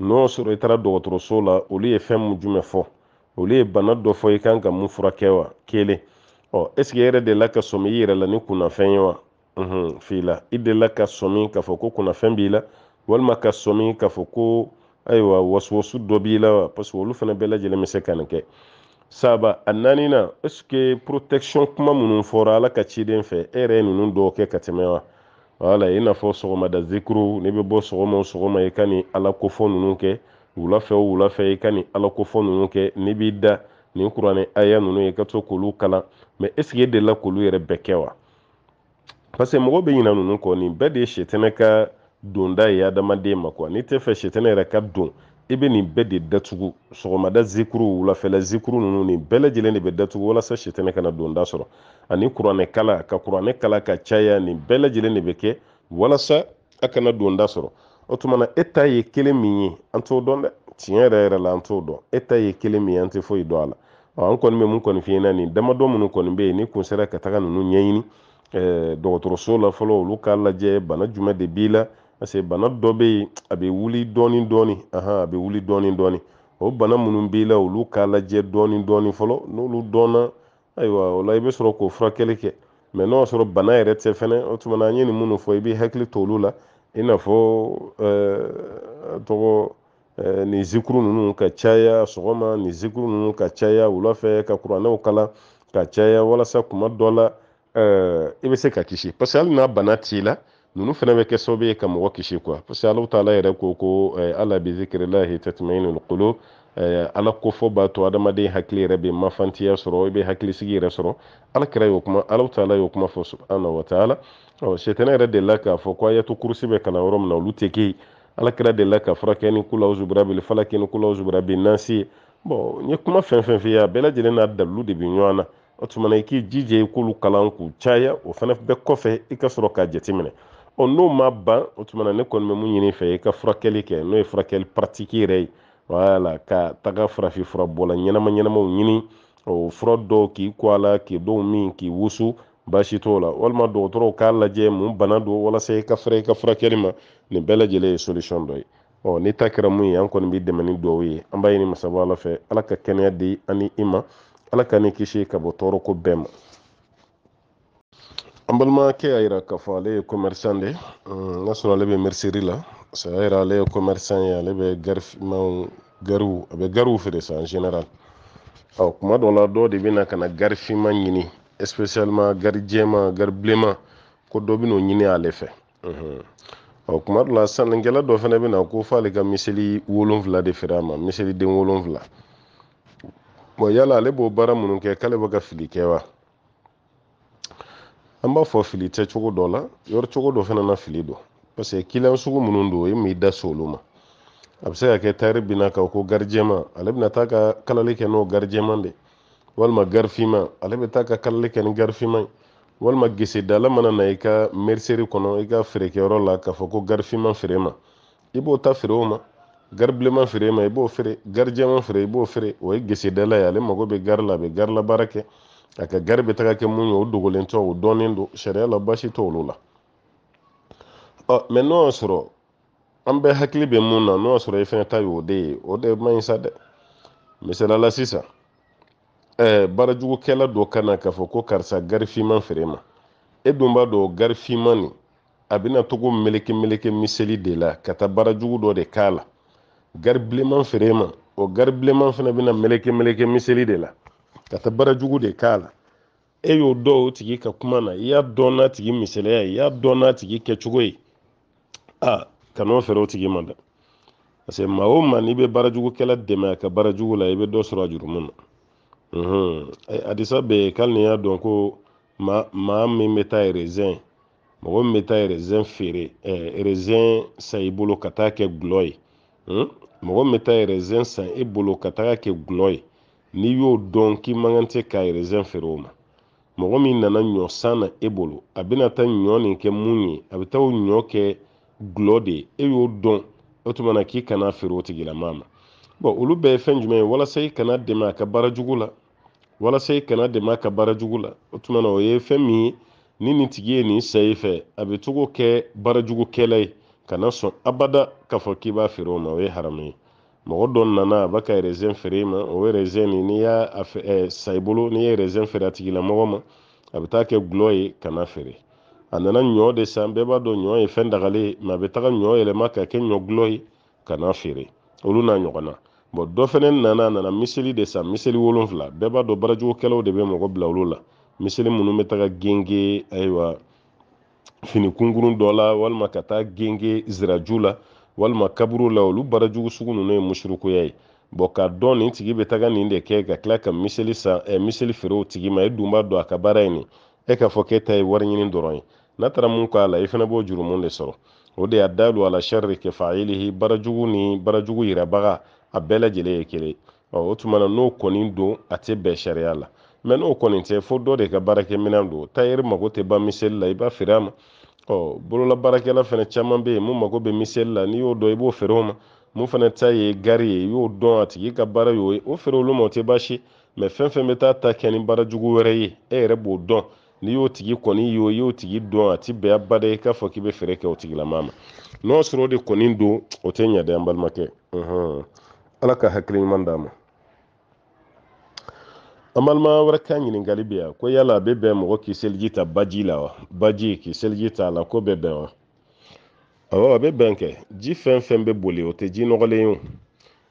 n'o sɔrɔ i taara dɔgɔtɔrɔso la olu ye fɛn jumɛn fɔ olu ye bana dɔ fɔ i kan ka mun furakɛ wa kelen ɔ ɛseke e yɛrɛ de la ka sɔmi i yɛrɛ la ni kunnafɛn ye wa f'i la i delila ka sɔmi k'a fɔ ko kunnafɛn b'i la walima ka sɔmi k'a fɔ ko ayiwa wasuwasu dɔ b'i la wa parce que olu fana bɛɛ lajɛlen bɛ se ka nin kɛ saba a naani na ɛsike protection kuma minnu fɔra ala ka ciden fɛ e yɛrɛ ye ninnu dɔw kɛ ka tɛmɛ wa wala i n'a fɔ sɔgɔmada zikuru ne bɛ bɔ sɔgɔma o sɔgɔma i ka nin ala kofɔ ninnu kɛ wulafɛ o wulafɛ i ka nin ala kofɔ ninnu kɛ n'i b'i da nin kuranɛ aya ninnu i ka to k'olu kalan mɛ ɛsike e delila k'olu yɛrɛ bɛɛ kɛ wa parce que mɔgɔw bɛ ɲina ninnu kɔ nin bɛɛ de ye sɛtɛnɛ ka donda ye adamaden ma kuwa n'i tɛ fɛ sɛtɛnɛ yɛrɛ ka don i bɛ nin bɛɛ de datugu sɔgɔmada zikuru wulafɛla zikuru ninnu nin bɛɛ lajɛlen de bɛ datugu walasa sɛtɛnɛ kana donda sɔrɔ ani kuranɛ kala ka kuranɛ kala ka caya nin bɛɛ lajɛlen de bɛ kɛ walasa a kana donda sɔrɔ o tuma na e ta ye kelen min ye an t'o dɔn dɛ tiɲɛ yɛrɛ yɛrɛ la an t'o dɔn e ta ye kelen min ye an tɛ foyi dɔn a la an kɔni bɛ mun kɔni f'i ɲɛna nin damadɔ minnu kɔni bɛ yen ni kun sera ka taga ninnu ɲɛɲini dɔgɔtɔrɔso la fɔlɔ olu k'a lajɛ bana jumɛn de b'i la parce que bana dɔ bɛ yen a bɛ wuli dɔɔnin dɔɔnin ahan a bɛ wuli dɔɔnin dɔɔnin o bana minnu b'i la olu k'a lajɛ dɔɔnin dɔɔnin fɔlɔ n'olu dɔnna ayiwa o la i bɛ sɔrɔ k'o furakɛli kɛ mɛ n'o y'a sɔrɔ bana yɛrɛ tɛ fɛnɛ o tuma na an ye nin minnu fɔ i b'i hakili to olu la i n'a fɔ ɛɛ tɔgɔ ɛɛ nin zikuru ninnu ka caya sɔgɔma nin zikuru ninnu ka caya wula fɛ ka kuranɛw kalan ka caya walasa kuma dɔ la i eh, bɛ se ka kisi parce que hali n'a bana t'i la ninnu fana bɛ kɛ sababu ye ka mɔgɔ kisi kuwa parce que alahu taala yɛrɛ ko ko eh, ala bi zikirilahi tatmainul qulub eh, ala kofɔ b'a to adamaden hakili yɛrɛ bɛ mafantiya sɔrɔ i bɛ hakilisigi yɛrɛ sɔrɔ ala kɛra y'o kuma alahu taala y'o kuma fɔ subhanahu wa taala ɔ sɛtɛnɛ yɛrɛ delila k'a fɔ ko ayatu kurusi bɛ kalan yɔrɔ min na olu tɛ kɛ yen ala kɛra delila ka furakɛ ni kulaw zubura bil falaki ni kulaw zubura bin nasi bɔn n ye kuma fɛn fɛn f'i ye a bɛɛ lajɛlen n'a dalilu de bɛ ɲɔgɔn na o tuma na i k'i jija i k'olu kalan k'u caya o fana bɛɛ kɔfɛ i ka sɔrɔ k'a jateminɛ ɔ n'o ma ban o tuma na ne kɔni bɛ mun ɲini fɛ i ka furakɛli kɛ n'o ye furakɛli paratiki yɛrɛ ye wala ka taga farafin fura bɔla ɲɛnama ɲɛnamaw ɲini o fura dɔw k'i ko a la k'i dɔw min k'i wusu baasi t'o la walima dɔgɔtɔrɔw k'a lajɛ mun bana don walasa i ka fɛrɛ i ka furakɛli ma nin bɛɛ lajɛlen ye solisɔn dɔ ye ɔ ni ta kɛra mun ye an kɔni b'i dɛmɛ ni dɔw ye an b'a ɲini masaba ala fɛ ala ka kɛnɛya di an i ma ala kani ni kisi ka bɔ tɔɔrɔ ko bɛɛ ma an balimakɛ y'a yira k'a fɔ ale ye commerçant de n'a sɔrɔ ale bɛ mercerie la sa y'a yira ale ye commerçant ye ale bɛ garimanw gariw a bɛ gariw feere sa en général ɔ kuma dɔ la dɔw de bɛ na ka na gari finman ɲini spécialement gari jɛman gari bilenman ko dɔ bɛ n'o ɲini ale fɛ ɔ kuma dɔ la sannikɛla dɔ fana bɛ ko f'ale ka miseli wolonfila de feere a ma miseli den wolonfila Bon yala ale b'o baara minnu kɛ k'ale bɛ ka fili kɛ wa an b'a fɔ fili tɛ cogo dɔ la yɔrɔ cogo dɔ fana na fili don parce que kiliyan sugu minnu don i e m'i da se olu ma a bɛ se ka kɛ tayɛri bina kan ko garijɛma ale bɛna taa ka kalali kɛ n'o garijɛma de walima garifinma ale bɛ taa ka kalali kɛ ni garifinma ye walima gesedala mana na i ka meriseri kɔnɔ i ka feerekɛyɔrɔ la k'a fɔ ko garifinma feere ma i b'o ta feere o ma gari bilenman ma i b'o feere gari jɛman feere i b'o feere o ye gesedala ye mago bɛ gari la a bɛ gari la baara kɛ mun o dogolen tɛ o dɔnnen don sariya la baasi t'olu ah, la ɔ mɛ n'o an bɛɛ hakili bɛ mun na n'o y'a sɔrɔ e de o de man ɲi sa dɛ misaliyala sisan ɛɛ eh, baarajugukɛla dɔ ka na k'a fɔ ko karisa gari finman ma e b'a dɔn o gari finman togo meleke meleke miseli de la ka taa baarajugu de k'a garibilenman feere o garibilenman fana bɛna meleke meleke miseli de la ka taa bara jugu de k'a la e y'o dɔn o tigi ka kuma na i y'a dɔn n'a tigi misaliya ye i y'a dɔn n'a tigi kɛcogo ye a kan'o feere o tigi ma dɛ parce que maa o maa n'i bɛ baarajugukɛla dɛmɛ a ka baarajugu la i bɛ dɔ sɔrɔ a juru mun na adisa bɛ yen hali ni y'a dɔn ko maa maa min bɛ taa erezɛn mɔgɔ min bɛ taa erezɛn feere ɛɛ erezɛn san i bolo ka taa kɛ gulɔ ye mɔgɔ min bɛ taa yɛrɛzɛn san e bolo ka taga kɛ gulɔ ye n'i y'o dɔn k'i man kan tɛ ka yɛrɛzɛn feere o ma mɔgɔ min nana ɲɔ san na e bolo a bɛna taa ɲɔ nin kɛ mun ye a bɛ taa o ɲɔ kɛ gulɔ de ye e y'o dɔn o tuma na k'i kana feere o tigilamaa ma bɔn olu bɛɛ ye fɛn jumɛn ye walasa i kana dɛmɛ a ka baara jugu la walasa i kana dɛmɛ a ka baara jugu la o tuma na o ye fɛn min ye ni nin tigi ye nin sa i fɛ a bɛ cogo kɛ baara jugu kɛlɛ ye kana sɔn abada k'a fɔ k'i b'a feere o ma o ye haramu ye mɔgɔ dɔ nana a b'a ka rezɛn feere ma o rezɛn nin n'i y'a eh, sa i bolo n'i ye rezɛn feere a tigilamɔgɔ ma a bɛ taa kɛ gulɔ ye kana feere a nana ɲɔ de san bɛɛ b'a dɔn ɲɔ ye fɛn dagalen ye mɛ a bɛ taga ɲɔ yɛlɛma ka kɛ ɲɔ gulɔ ye kana feere olu n'a ɲɔgɔnna bɔn dɔ fɛnɛ nana a nana miseli de san miseli wolonfila bɛɛ b'a dɔn barajugukɛlaw de bɛ mɔgɔ bila olu la miseli minnu bɛ taga genge ayiwa fini kunkurun dɔ la walima ka taa genge ziraju la walima kaburu la olu barajugu sugu ninnu ye musurukuya ye bɔn ka dɔn nin tigi bɛ taga nin de kɛ ka tila ka miseli san eh, miseli feere tigi ma e dun b'a dɔn a ka baara ye nin e k'a fɔ k'e ta ye wari ɲini dɔrɔn ye n'a taara mun k'a la i fana b'o jurumu de sɔrɔ o de y'a dalu ala sharri kifailihi barajugu ni barajugu yirabaga a bɛɛ lajɛlen ye kelen ɔ o tuma na n'o kɔni don a tɛ bɛn sariya la mɛ n'o kɔni tɛ fo dɔ de ka baarakɛminɛn don tayɛri mago tɛ ban miseli la i b'a feere a ma ɔ bololabaarakɛla fana caman bɛ yen mun mago bɛ miseli la n'i y'o dɔn i b'o feere o ma mun fana ta ye gari ye i y'o dɔn a tigi ka baara y'o ye o feere olu ma o tɛ baasi mɛ fɛn fɛn bɛ taa ta kɛ ni baara jugu wɛrɛ ye e yɛrɛ b'o dɔn n'i y'o tigi kɔni y'o i y'o tigi dɔn a ti bɛn abada i k'a fɔ k'i bɛ feere kɛ o tigilamaa ma n'o sɔrɔ o de kɔni don o tɛ ɲɛ dɛ an balimakɛ ala ka hakili d'a ma an balima wɛrɛ ka ɲiningali bɛ yan ko yala a bɛ bɛn mɔgɔ k'i seliji ta baji la wa baji k'i seliji ta la ko bɛ bɛn wa awɔ a bɛ bɛn kɛ ji fɛn fɛn bɛ boli o tɛ ji nɔgɔlen ye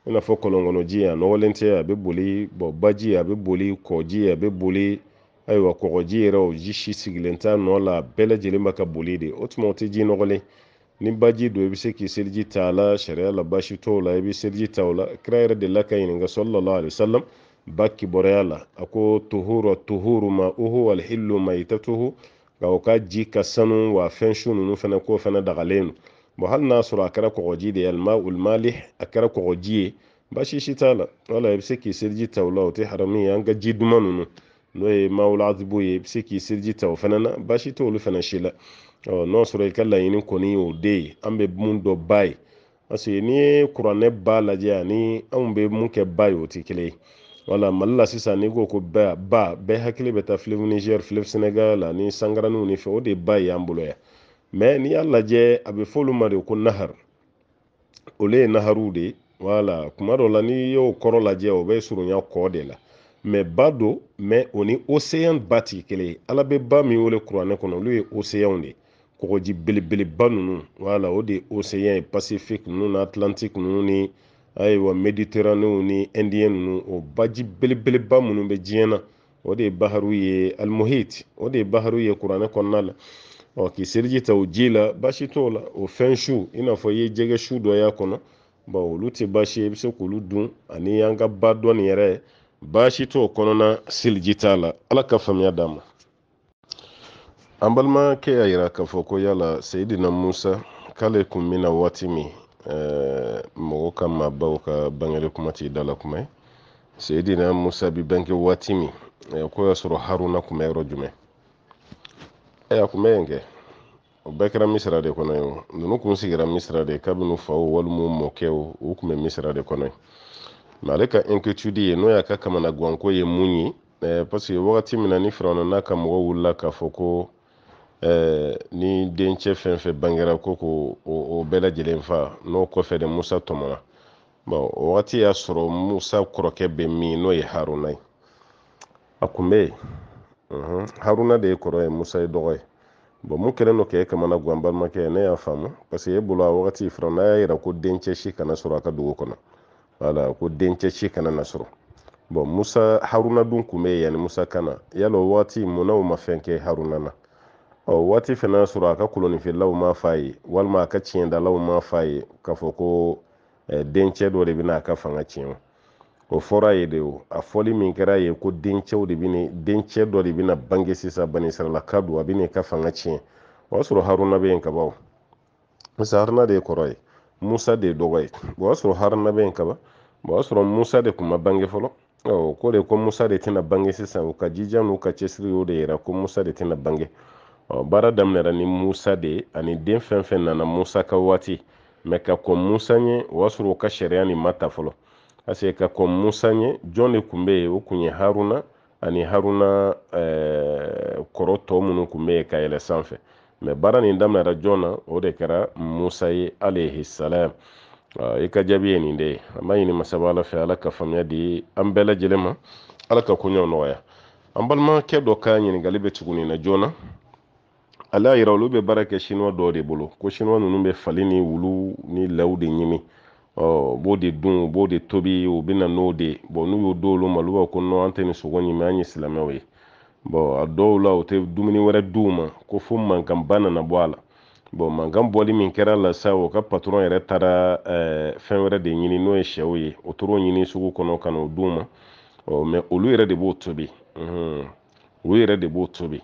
i n'a fɔ kɔlɔn ji a nɔgɔlen tɛ a bɛ boli bɔn baji a bɛ boli kɔji a bɛ boli ayiwa kɔgɔji yɛrɛ o ji si sigilen t'a nɔ la bɛɛ lajɛlen bɛ ka boli de o tuma o tɛ ji nɔgɔlen ni baji don i bɛ se k'i seliji ta la sariya la baasi t'o la i bɛ seliji ta o la kira yɛrɛ de la ka ɲininka sɔli lala alayi bakki bɔrɔya la a tuhuru ma uhu alhillu maitatuhu nka o ka ji ka sanu wa fɛn su ninnu fɛnɛ k'o fɛnɛ dagalen bon hali n'a sɔrɔ a kɛra kɔgɔji de ye alima a kɛra kɔgɔji ye baasi si t'a la wala i bɛ se k'i seliji ta o la o tɛ haramu ye an ka ji duman ninnu n'o ye mawuladibu ye i bɛ se k'i seliji ta o fana na baasi t'olu fana si la ɔ n'o sɔrɔ i ka laɲini kɔni y'o de ye an bɛ mun dɔ ba ye parce que n'i ye kuranɛ ba lajɛ ani anw bɛ mun kɛ ba ye o tɛ kelen ye wala mali la sisan n'i ko ko ba ba bɛɛ hakili bɛ taa filimu niger filimu senegal la ni sangaraniw ni fɛ o de ye ba bolo yan mɛ n'i y'a lajɛ a bɛ fɔ olu ma de ko nahar olu ye naharuw de wala kuma dɔ la n'i y'o kɔrɔ lajɛ o bɛ surunya kɔ de la mɛ ba don mɛ o ni oseyan ba ti kelen ye ala bɛ ba min wele kuranɛ kɔnɔ olu ye oseyanw de kɔgɔji belebeleba ninnu wala o de ye oseyan ye pasifiki ninnu ni atilantiki ninnu ni ayiwa mediteranɛw ni indiyɛn ninnu o baji belebeleba minnu bɛ diɲɛ na o de ye baharu ye almuhiti o de ye baharu ye kuranɛ kɔnɔna la k'i seliji ta o ji la basi t'o la o fɛn su i n'a fɔ i ye jɛgɛ su dɔ y'a kɔnɔ bon olu tɛ baasi ye i bɛ se k'olu dun ani an ka ba dɔ nin yɛrɛ baasi t'o kɔnɔna seliji t'a la ala ka faamuya d'a ma an balimakɛ y'a yira k'a fɔ ko yala seyidina musa k'ale kun bɛna waati min Eh, mɔgɔ ka mabaw ka bangeli kuma t'i da la kuma ye seyidina musa bi bange waati min ko y'a sɔrɔ haruna kun yɔrɔ jumɛn ɛ a kun yen kɛ o bɛɛ kɛra misira de kɔnɔ ye ninnu kun sigira misira de kabini faw walima mɔkɛw u kun bɛ misira de kɔnɔ ye mɛ ale ka inquiétude ye n'o y'a ka kamanaguwanko ye mun ye parce que wagati min na ni firawuna n'a ka mɔgɔ wulila k'a fɔ ko ni dencɛ fɛn fɛn bangera ko ko o bɛɛ lajɛlen fa n'o kɔfɛ de musa tɔmɔna bon o wagati y'a sɔrɔ musa kɔrɔkɛ bɛ min n'o ye haruna ye a kun bɛ yen haruna de ye kɔrɔ ye musa ye dɔgɔ ye bon mun kɛlen don k'e kamana gan balimakɛ ne y'a faamu parce que e bolo a wagati fana n'a y'a yira ko dencɛ si kana sɔrɔ a ka dugu kɔnɔ wala ko dencɛ si kana na sɔrɔ bon musa haruna dun kun bɛ yen yani musa kana yala o wagati munna o ma fɛn kɛ haruna na ɔ waati fɛnɛ y'a sɔrɔ a ka kolonifeerelaw m'a f'a ye walima a ka tiɲɛdalaw m'a f'a ye k'a fɔ ko dencɛ dɔ de bɛ n'a ka fanga tiɲɛ o fɔra ye de o a fɔli min kɛra ye ko dencɛw de bɛ dencɛ dɔ de bɛna bange sisan bani don a bɛ n'i ka fanga tiɲɛ o y'a sɔrɔ haruna bɛ yen kaban musa haruna de ye kɔrɔ ye musa de ye dɔgɔ ye o y'a sɔrɔ haruna bɛ yen kaban o y'a sɔrɔ musa de tun ma bange fɔlɔ ɔ ko de ko musa de tɛna bange sisan u ka jija n'u ka cɛsiri y'o de yira ko musa de tɛna bange ɔ baara daminɛra ni musa de ye ani den fɛn fɛn nana musa ka waati mɛ ka kɔn musa ɲɛ o y'a sɔrɔ o ka sariya ni ma ta fɔlɔ ase ka kɔn musa ɲɛ jɔn de kun bɛ yen o kun ye haruna ani haruna ɛɛ kɔrɔ tɔ minnu kun bɛ yen ka yɛlɛ sanfɛ mɛ baara nin daminɛra jɔn na o de kɛra musa ye alehi salam i ka jaabi ye nin de ye an b'a ɲini masaba ala fɛ ala ka faamuya di an bɛɛ lajɛlen ma ala ka koɲɛw nɔgɔya an balimakɛ dɔ ka ɲininkali bɛ tuguni na joona ala y'a yira olu bɛ baara kɛ sinuwa dɔw de bolo ko sinuwa ninnu bɛ fali ni wulu ni lɛw de ɲimi ɔ b'o de dun b'o de tobi u bɛ n'o de bɔn n'u y'o do olu ma olu b'a ko an tɛ nin sogo ɲimi an ye silamɛw ye bɔn a dɔw la u tɛ dumuni wɛrɛ di u ma ko fo mankanba nana bɔ a la bɔn mankan bɔli min kɛra la sa o ka patɔrɔn yɛrɛ taara fɛn wɛrɛ de ɲini n'o ye sɛw ye o tor'o ɲini sugu kɔnɔ ka n'o di u ma ɔ mɛ olu yɛrɛ de b'o tobi olu yɛrɛ de b'o tobi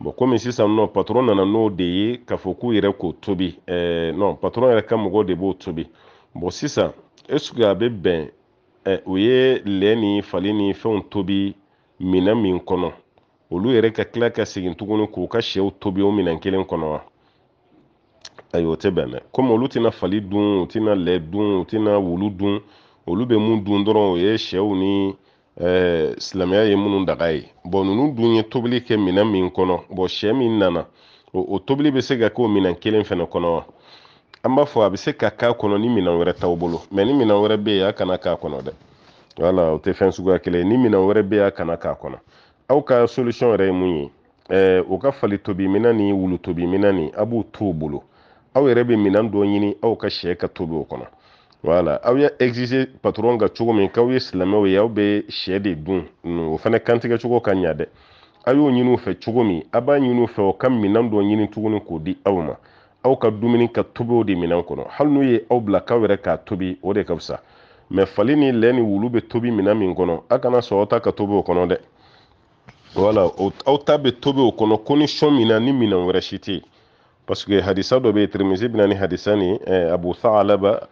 bon komi sisan nɔ patron nana n'o de ye k'a fɔ k'u yɛrɛ k'o tobi ɛɛ eh, non patron yɛrɛ ka mɔgɔw de b'o tobi bon sisan est a bɛ bɛn ɛ eh, u ye lɛ ni fali ni fɛnw tobi minɛn min kɔnɔ olu yɛrɛ ka tila ka segin tuguni k'u ka sɛw tobi o minɛn kelen kɔnɔ wa ayiwa o tɛ bɛn dɛ eh. komi olu tɛna fali dun u tɛna lɛ dun u tɛna wulu dun olu bɛ mun dun dɔrɔn o ye sɛw ni ɛɛ eh, silamɛya ye minnu daga ye bɔn ninnu dun ye tobili kɛ mina min kɔnɔ bɔn sɛ min nana o tobili bɛ se ka k'o minɛn kelen fɛnɛ kɔnɔ wa an b'a fɔ a bɛ se ka k'a kɔnɔ ni minɛn wɛrɛ t'aw bolo mɛ ni minɛn wɛrɛ bɛ yen a kana k'a kɔnɔ dɛ wala o tɛ fɛn suguya kelen ni minɛn wɛrɛ bɛ yen a kana k'a kɔnɔ aw ka solution yɛrɛ ye mun ye eh, o ka fali tobi minɛn ni wulu tobi minɛn ni a b'o t'o bolo aw yɛrɛ bɛ minɛn dɔ ɲini aw ka sɛ ka tobi o kɔnɔ wala aw y'a exiger patron ka cogo min k'aw ye silamɛw ye aw bɛ sɛ de dun o fana kantigɛ cogo ka ɲa dɛ aw y'o ɲini u fɛ cogo min a b'a ɲini fɛ o ka minan dɔ ɲini tuguni k'o di aw ma aw ka dumuni ka tobi o de minɛn kɔnɔ hali n'u ye aw bila k'aw yɛrɛ k'a tobi o de ka fisa mɛ fali ni lɛ ni wulu be tobi minɛn min kɔnɔ a kana sɔn aw ta ka tobi o kɔnɔ dɛ wala aw ta be tobi o kɔnɔ ko ni sɔn min na ni minan wɛrɛ si tɛ parce que hadisa dɔ be yen tirimisi bɛ ni hadisa ni abu thalaba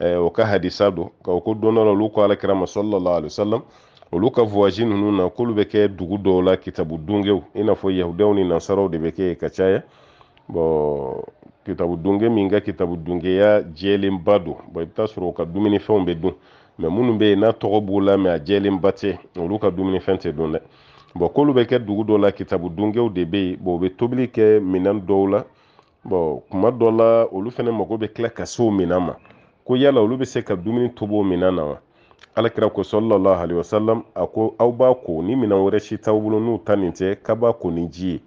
o eh, ka hadisa do ka ko don olu ko alakirama sallallahu alaihi wasallam olu ka voyage ninnu na k'olu bɛ kɛ dugu dɔw la kitabu dunkew i n'a fɔ yahudaw ni nasaraw de bɛ kɛ ka caya bɔn kitabu dunke min ka kitabu dunkeya jɛlenba don bɔn i bɛ taa sɔrɔ u ka dumunifɛnw bɛ dun mɛ minnu bɛ yen n'a tɔgɔ b'u la mɛ a jɛlenba tɛ olu ka dumunifɛn tɛ dun dɛ bɔn k'olu bɛ kɛ dugu dɔw la kitabu dunkew de bɛ yen bɔn u bɛ tobili kɛ minɛn dɔw la bɔn kuma dɔ la olu fana mago bɛ tila ka se o ma ko yala olu bɛ se ka dumuni tobo minan na wa alakira ko sallallahu alaihi wasallam a ko aw b'a ko ni minan wɛrɛ si t'aw bolo n'u ta nin tɛ k'a b'a ko ni ji ye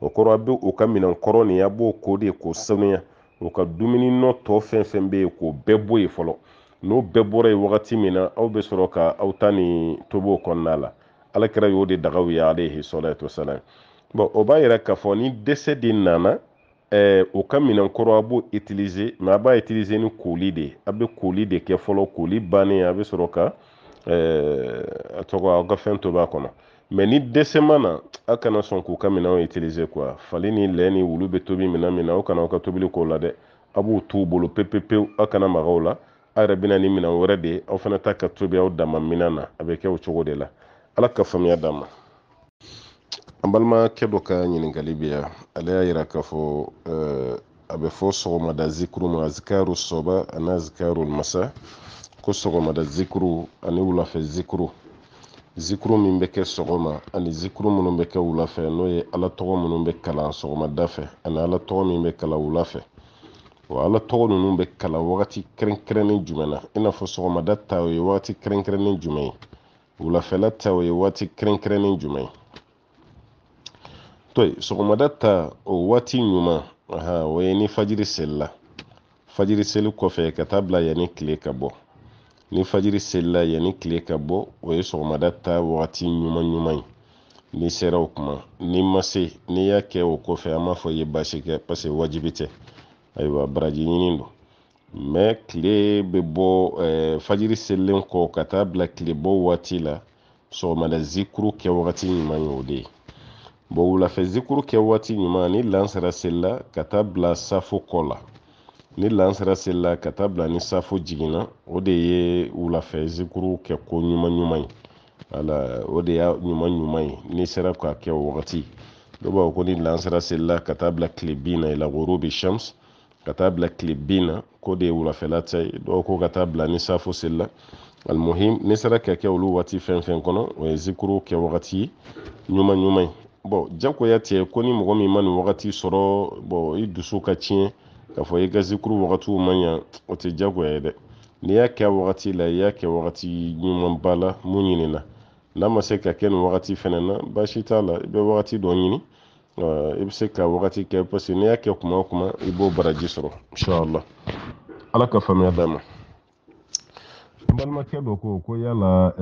o kɔrɔ a bɛ u ka minan kɔrɔ nin a b'o ko de k'o sanuya u ka dumuni nɔ tɔ fɛn fɛn bɛ yen k'o bɛɛ bɔ yen fɔlɔ n'o bɛɛ bɔra yen wagati min na aw bɛ sɔrɔ ka aw ta ni tobo kɔnɔna la alakira y'o de dagaw ye ale sɔlɔ ye to sala bon o b'a yira k'a fɔ ni dɛsɛ de nana Eh, o ka minɛnkɔrɔ a b'o itilize mɛ a b'a itilize ni koli de ye a bɛ koli de kɛ fɔlɔ koli bannen a be sɔrɔ ka eh, a tɔgɔ aw ka fɛn to b'a kɔnɔ mɛ ni dɛsɛma na a kana sɔn k'u ka minɛnw itilize kuwa fali ni lɛ ni wulu be tobi mina min na aw kana aw ka tobili k'o la dɛ a b'u t'u bolo pepepewu aw kana magaw la a yɛrɛ bɛna ni minɛn wɛrɛ de ye aw fana ta ka tobi aw dama mina na a bɛ kɛ o cogo de la ala ka faamuya d'an ma an balimakɛ dɔ ka ɲininkali bɛ yan ale y'a yira k'a eh, fɔ a bɛ fɔ sɔgɔmada zikuru ma azikaru sɔba ani azikaru masa ko sɔgɔmada zikuru ani wulafɛ zikuru zikuru min bɛ kɛ sɔgɔma ani zikuru minnu bɛ kɛ wula n'o ye ala tɔgɔ minnu bɛ kalan sɔgɔmada fɛ ani ala tɔgɔ min bɛ kalan wula wa ala tɔgɔ ninnu bɛ kalan wagati kɛrɛnkɛrɛnnen jumɛn na i n'a fɔ sɔgɔmada ta o ye wagati kɛrɛnkɛrɛnnen jumɛn ye wulafɛla ta o ye waati kɛrɛnkɛrɛnnen jumɛn ye to sɔgɔmada ta o waati ɲuman aha o ye ni fajiri selila fajiri seli kɔfɛ ka taa bila yanni tile ka bɔ ni fajiri selila yanni tile ka bɔ o ye sɔgɔmada ta wagati ɲuman ɲuman ye n'i sera o kuma n'i ma se n'i y'a kɛ o kɔfɛ an b'a fɔ i ye baasi kɛ paseke wajibi tɛ ayiwa baraji ɲini don mɛ tile bɛ bɔ fajiri selilen kɔ ka taa bila tilebɔ waati la sɔgɔmada zikuru kɛ wagati ɲuman ye o de ye n bɔ wulafɛ zikuru kɛ waati ɲuman ni lansara selila ka taa bila safo kɔ la ni lansara selila ka taa bila ni safo jiginna o de ye wulafɛ zikuru kɛ ko ɲuman ɲuman ye wala o de y'a ɲuman ɲuman ye n'i sera k'a kɛ o wagati dɔw b'a fɔ ko ni lansara selila ka taa bila tile bi na i woro bɛ shams ka taa bila tile bi na ko de ye wulafɛla ta ye dɔw ko ka taa bila ni safo selila alimuhim n'i sera ka kɛ olu waati fɛn fɛn kɔnɔ o ye zikuru kɛ wagati ɲuman ɲuman ye bɔn jagoya tɛ ko ni mɔgɔ min ma nin wagati sɔrɔ bɔn i dusu ka tiɲɛ k'a fɔ i ka zikuru wagatiw man ɲa o tɛ jagoya ye dɛ n'i y'a kɛ wagati la i y'a kɛ wagati ɲumanba la mun ɲinina n'a ma se ka kɛ nin wagati fɛnɛ na baasi t'a la i bɛ wagati dɔ ɲini i bɛ se ka wagati kɛ parce que n'i y'a kɛ kuma o kuma i b'o baraji sɔrɔ inshallah ala ka faamuya d'a ma balimakɛ dɔ ko ko yala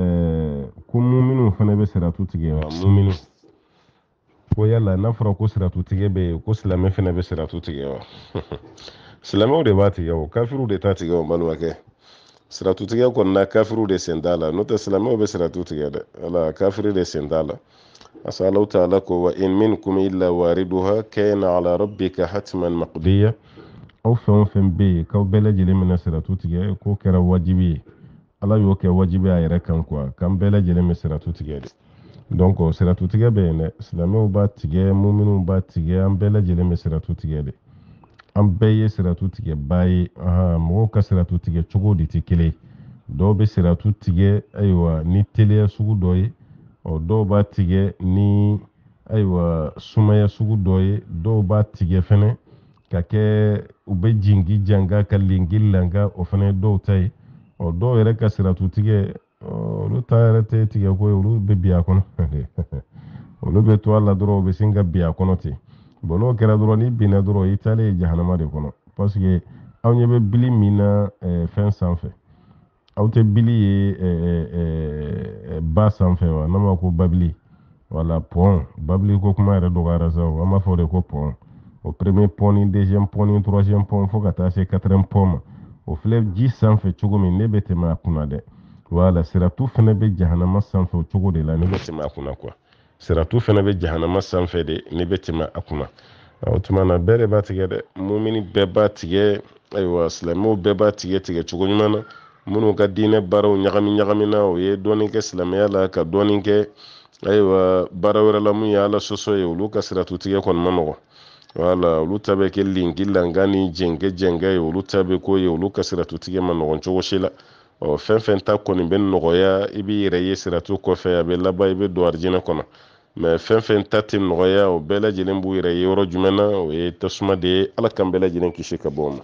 ko mun fana bɛ siratu tigɛ wa mun Ko yala n'a fɔra ko siratutigɛ bɛ yen ko silamɛ fana bɛ siratu tigɛ wa *laughs* silamɛw de b'a tigɛ o kafiriw de t'a tigɛ o balimabakɛ siratutigɛ kɔni na kafiriw de sen t'a la n'o tɛ silamɛw bɛ siratu tigɛ dɛ ala kafiri de sen t'a la asalau taala ko wa in minkum illa wariduha kana ala rabbika hatiman maqdiya aw fɛn o fɛn bɛ yen k'aw bɛɛ lajɛlen bɛna siratu k'o kɛra wajibi ye ala y'o kɛ wajibi a yɛrɛ kan kuwa k'an bɛɛ lajɛlen bɛ siratu de siratutigɛ bɛ yen dɛ silamɛw b'a tigɛ muminw b'a tigɛ an bɛɛ lajɛlen bɛ siratu tigɛ de an bɛɛ ye siratu tigɛba ye mɔgɔw ka siratu tigɛ cogo de tɛ kelen dɔw bɛ siratu tigɛ ayiwa ni teliya sugu dɔ ye ɔ oh, dɔw b'a tigɛ ni ayiwa sumaya sugu dɔ ye dɔw b'a tigɛ fɛnɛ ka kɛ u bɛ jingi janga ka lengi langa o fana dɔw ta ye ɔ oh, dɔw yɛrɛ ka siratu tigɛ olu ta yɛrɛ tɛ tigɛ ko ye olu bɛ bin a kɔnɔ olu bɛ to a la dɔrɔn u bɛ sin ka bin a kɔnɔ ten bon n'o kɛra dɔrɔn n'i binna dɔrɔn i taalen jahanama de kɔnɔ parce que aw ɲɛ bɛ bili min na fɛn sanfɛ aw tɛ bili ye ba sanfɛ wa n'an b'a ko babili wala pɔn babili ko kuma yɛrɛ dɔgɔyara sa an b'a fɔ o de ko pɔn o premier pɔn ni deuxième pɔn ni troisième pɔn fo ka taa se quatrième pɔn ma o filɛ ji sanfɛ cogo min ne bɛ tɛmɛ a kunna dɛ wala siratu fana be jahanama sanfɛ o cogo de la ni bɛ tɛmɛ a kunna kuwa siratu fana be jahanama sanfɛ de ni bɛ tɛmɛ a kunna o tuma na bɛɛ de b'a tigɛ dɛ mumini bɛɛ b'a tigɛ ayiwa silamɛw bɛɛ b'a tigɛ tigɛ cogo ɲuman na minnu ka diinɛ baaraw ɲagami na o ye dɔɔnin kɛ silamɛya la ka dɔɔnin kɛ ayiwa baara wɛrɛ la mun ye ala sɔsɔ ye olu ka siratu tigɛ kɔni ma nɔgɔ wala olu ta bɛ kɛ linki langa ni jɛnkɛ jɛnkɛ ye olu ta bɛ k'o ye olu ka siratu tigɛ ma nɔgɔn cogo si la ɔ fɛn fɛn ta kɔni bɛ nɔgɔya i b'i yɛrɛ ye siratu kɔfɛ a bɛ laban i bɛ don arijinɛ kɔnɔ mɛ fɛn fɛn ta tɛ nɔgɔya o bɛɛ lajɛlen b'u yɛrɛ ye yɔrɔ jumɛn na o ye tasuma de ye ala k'an bɛɛ lajɛlen kisi ka bɔ o ma